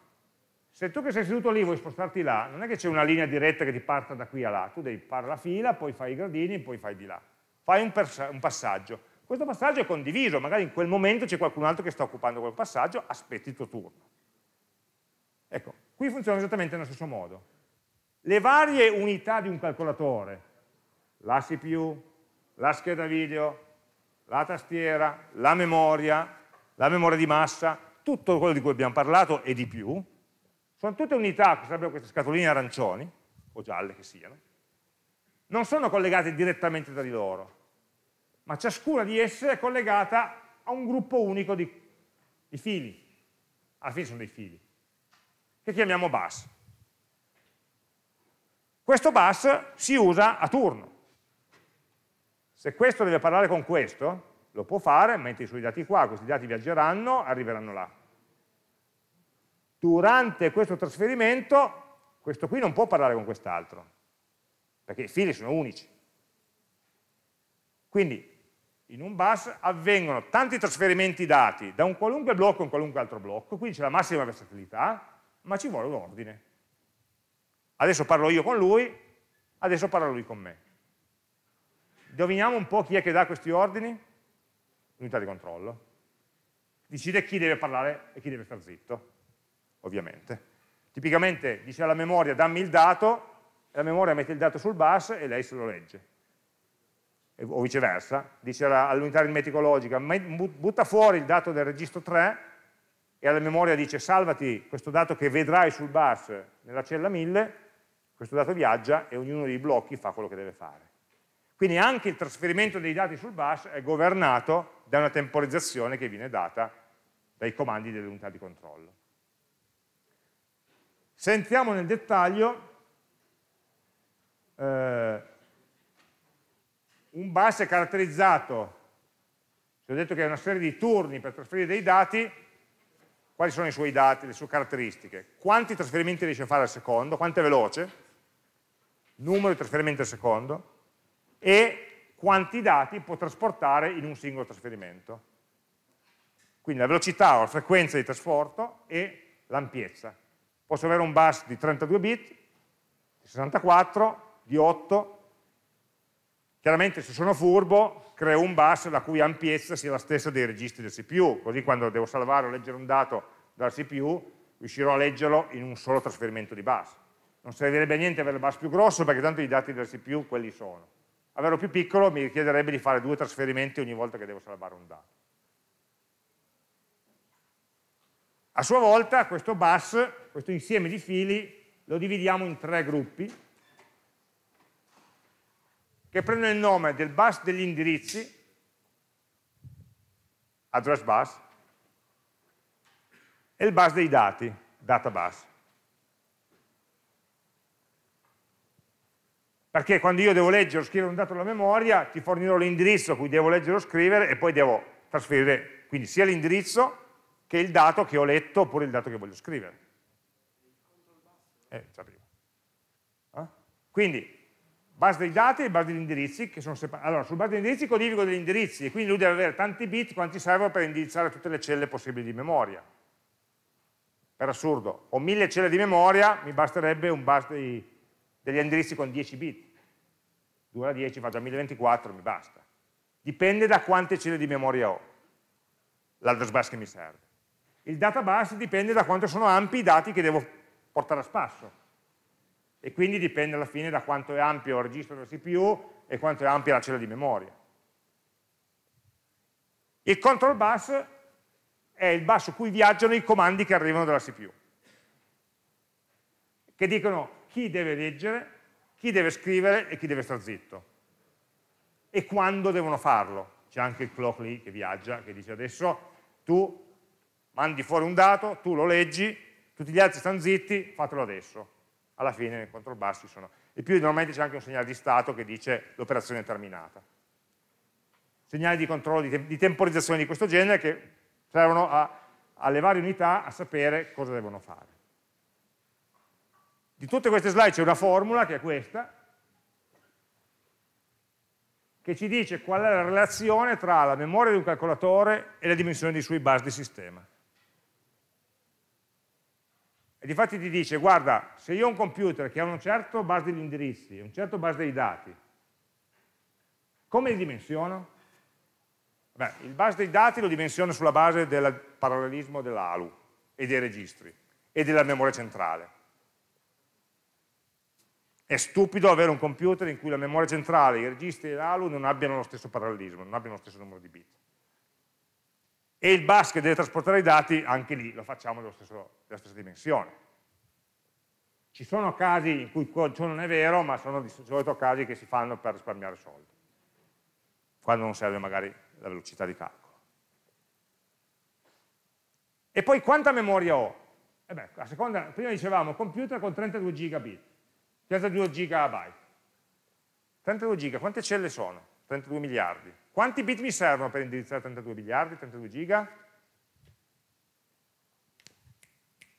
Se tu che sei seduto lì vuoi spostarti là, non è che c'è una linea diretta che ti parta da qui a là, tu devi fare la fila, poi fai i gradini, poi fai di là. Fai un, un passaggio. Questo passaggio è condiviso, magari in quel momento c'è qualcun altro che sta occupando quel passaggio, aspetti il tuo turno. Ecco, qui funziona esattamente nello stesso modo. Le varie unità di un calcolatore, la CPU, la scheda video, la tastiera, la memoria, la memoria di massa, tutto quello di cui abbiamo parlato e di più, sono tutte unità sarebbero queste scatoline arancioni, o gialle che siano, non sono collegate direttamente tra di loro, ma ciascuna di esse è collegata a un gruppo unico di, di fili, alla fine sono dei fili, che chiamiamo bus. Questo bus si usa a turno. Se questo deve parlare con questo, lo può fare, mentre i suoi dati qua, questi dati viaggeranno, arriveranno là durante questo trasferimento questo qui non può parlare con quest'altro, perché i fili sono unici. Quindi in un bus avvengono tanti trasferimenti dati da un qualunque blocco a un qualunque altro blocco, quindi c'è la massima versatilità, ma ci vuole un ordine. Adesso parlo io con lui, adesso parla lui con me. Indoviniamo un po' chi è che dà questi ordini? L'unità di controllo. Decide chi deve parlare e chi deve star zitto ovviamente. Tipicamente dice alla memoria dammi il dato, la memoria mette il dato sul bus e lei se lo legge. O viceversa, dice all'unità aritmetica logica butta fuori il dato del registro 3 e alla memoria dice salvati questo dato che vedrai sul bus nella cella 1000, questo dato viaggia e ognuno dei blocchi fa quello che deve fare. Quindi anche il trasferimento dei dati sul bus è governato da una temporizzazione che viene data dai comandi dell'unità di controllo. Se entriamo nel dettaglio, eh, un bus è caratterizzato, se ho detto che è una serie di turni per trasferire dei dati, quali sono i suoi dati, le sue caratteristiche, quanti trasferimenti riesce a fare al secondo, quanto è veloce, numero di trasferimenti al secondo e quanti dati può trasportare in un singolo trasferimento. Quindi la velocità o la frequenza di trasporto e l'ampiezza. Posso avere un bus di 32 bit, di 64, di 8. Chiaramente se sono furbo creo un bus la cui ampiezza sia la stessa dei registri del CPU, così quando devo salvare o leggere un dato dal CPU riuscirò a leggerlo in un solo trasferimento di bus. Non servirebbe a niente avere il bus più grosso perché tanto i dati del CPU quelli sono. Averlo più piccolo mi richiederebbe di fare due trasferimenti ogni volta che devo salvare un dato. A sua volta questo bus, questo insieme di fili, lo dividiamo in tre gruppi che prendono il nome del bus degli indirizzi, address bus, e il bus dei dati, data bus. Perché quando io devo leggere o scrivere un dato alla memoria, ti fornirò l'indirizzo a cui devo leggere o scrivere e poi devo trasferire quindi sia l'indirizzo che il dato che ho letto oppure il dato che voglio scrivere. Eh, già prima. Eh? Quindi, base dei dati e base degli indirizzi che sono separati. Allora, sul base degli indirizzi codifico degli indirizzi e quindi lui deve avere tanti bit quanti servono per indirizzare tutte le celle possibili di memoria. Per assurdo, ho mille celle di memoria, mi basterebbe un base dei, degli indirizzi con 10 bit. 2 alla 10 fa già 1024, mi basta. Dipende da quante celle di memoria ho, l'address bus che mi serve il database dipende da quanto sono ampi i dati che devo portare a spasso e quindi dipende alla fine da quanto è ampio il registro della CPU e quanto è ampia la cella di memoria. Il control bus è il bus su cui viaggiano i comandi che arrivano dalla CPU, che dicono chi deve leggere, chi deve scrivere e chi deve star zitto, e quando devono farlo. C'è anche il clock lì che viaggia, che dice adesso tu mandi fuori un dato, tu lo leggi, tutti gli altri stanno zitti, fatelo adesso. Alla fine nei control bar ci sono. E più normalmente c'è anche un segnale di stato che dice l'operazione è terminata. Segnali di controllo, di, te di, temporizzazione di questo genere che servono a, alle varie unità a sapere cosa devono fare. Di tutte queste slide c'è una formula che è questa, che ci dice qual è la relazione tra la memoria di un calcolatore e la dimensione dei suoi bus di sistema. E difatti ti dice, guarda, se io ho un computer che ha una certa base degli indirizzi, un certo base dei dati, come li dimensiono? Beh, il base dei dati lo dimensiono sulla base del parallelismo dell'ALU e dei registri e della memoria centrale. È stupido avere un computer in cui la memoria centrale, i registri e l'ALU non abbiano lo stesso parallelismo, non abbiano lo stesso numero di bit e il bus che deve trasportare i dati, anche lì lo facciamo dello stesso, della stessa dimensione. Ci sono casi in cui ciò non è vero, ma sono di solito casi che si fanno per risparmiare soldi, quando non serve magari la velocità di calcolo. E poi quanta memoria ho? Eh beh, seconda, prima dicevamo computer con 32 gigabit, 32 gigabyte. 32 giga, quante celle sono? 32 miliardi. Quanti bit mi servono per indirizzare 32 miliardi, 32 giga?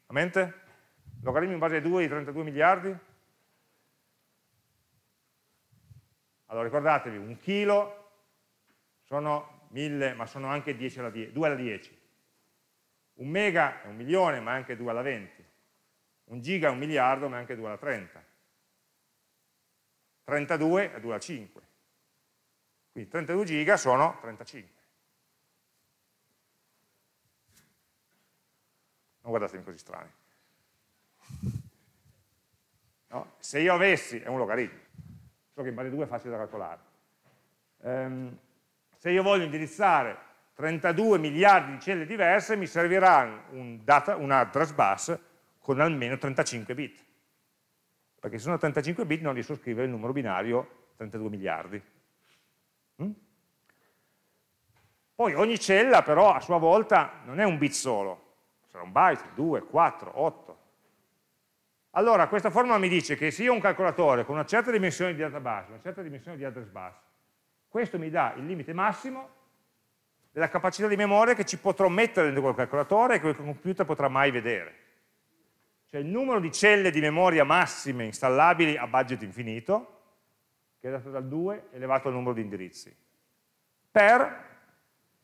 A mente? Logaritmo in base a 2 di 32 miliardi? Allora ricordatevi, un chilo sono 1000, ma sono anche 10 alla 10, 2 alla 10. Un mega è un milione, ma anche 2 alla 20. Un giga è un miliardo, ma anche 2 alla 30. 32 è 2 alla 5. Quindi 32 giga sono 35. Non guardatemi così strani. No? Se io avessi, è un logaritmo, so che in base 2 è facile da calcolare, ehm, se io voglio indirizzare 32 miliardi di celle diverse mi servirà un data, un address bus con almeno 35 bit perché se sono 35 bit non riesco a scrivere il numero binario 32 miliardi Poi ogni cella però a sua volta non è un bit solo, sarà un byte, 2, 4, 8. Allora questa formula mi dice che se io ho un calcolatore con una certa dimensione di database, una certa dimensione di address bus, questo mi dà il limite massimo della capacità di memoria che ci potrò mettere dentro quel calcolatore e che quel computer potrà mai vedere. Cioè il numero di celle di memoria massime installabili a budget infinito, che è dato dal 2 elevato al numero di indirizzi, per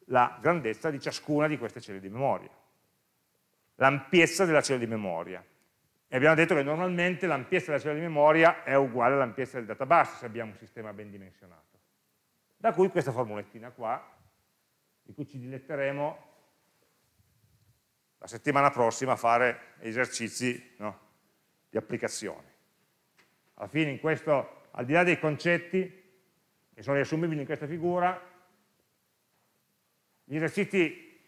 la grandezza di ciascuna di queste celle di memoria, l'ampiezza della cella di memoria. E abbiamo detto che normalmente l'ampiezza della cella di memoria è uguale all'ampiezza del database se abbiamo un sistema ben dimensionato. Da cui questa formulettina qua, di cui ci diletteremo la settimana prossima a fare esercizi no, di applicazione. Alla fine in questo, al di là dei concetti che sono riassumibili in questa figura, gli esercizi,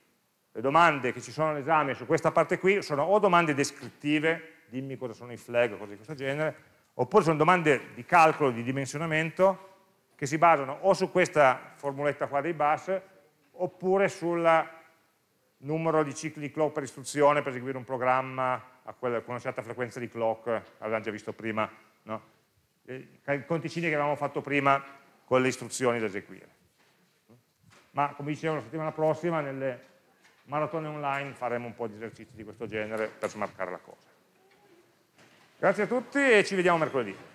le domande che ci sono all'esame su questa parte qui sono o domande descrittive, dimmi cosa sono i flag, cose di questo genere, oppure sono domande di calcolo, di dimensionamento, che si basano o su questa formuletta qua dei bus, oppure sul numero di cicli di clock per istruzione per eseguire un programma a quella, con una certa frequenza di clock, avevamo già visto prima, no? i conticini che avevamo fatto prima con le istruzioni da eseguire ma come dicevo la settimana prossima nelle maratone online faremo un po' di esercizi di questo genere per smarcare la cosa. Grazie a tutti e ci vediamo mercoledì.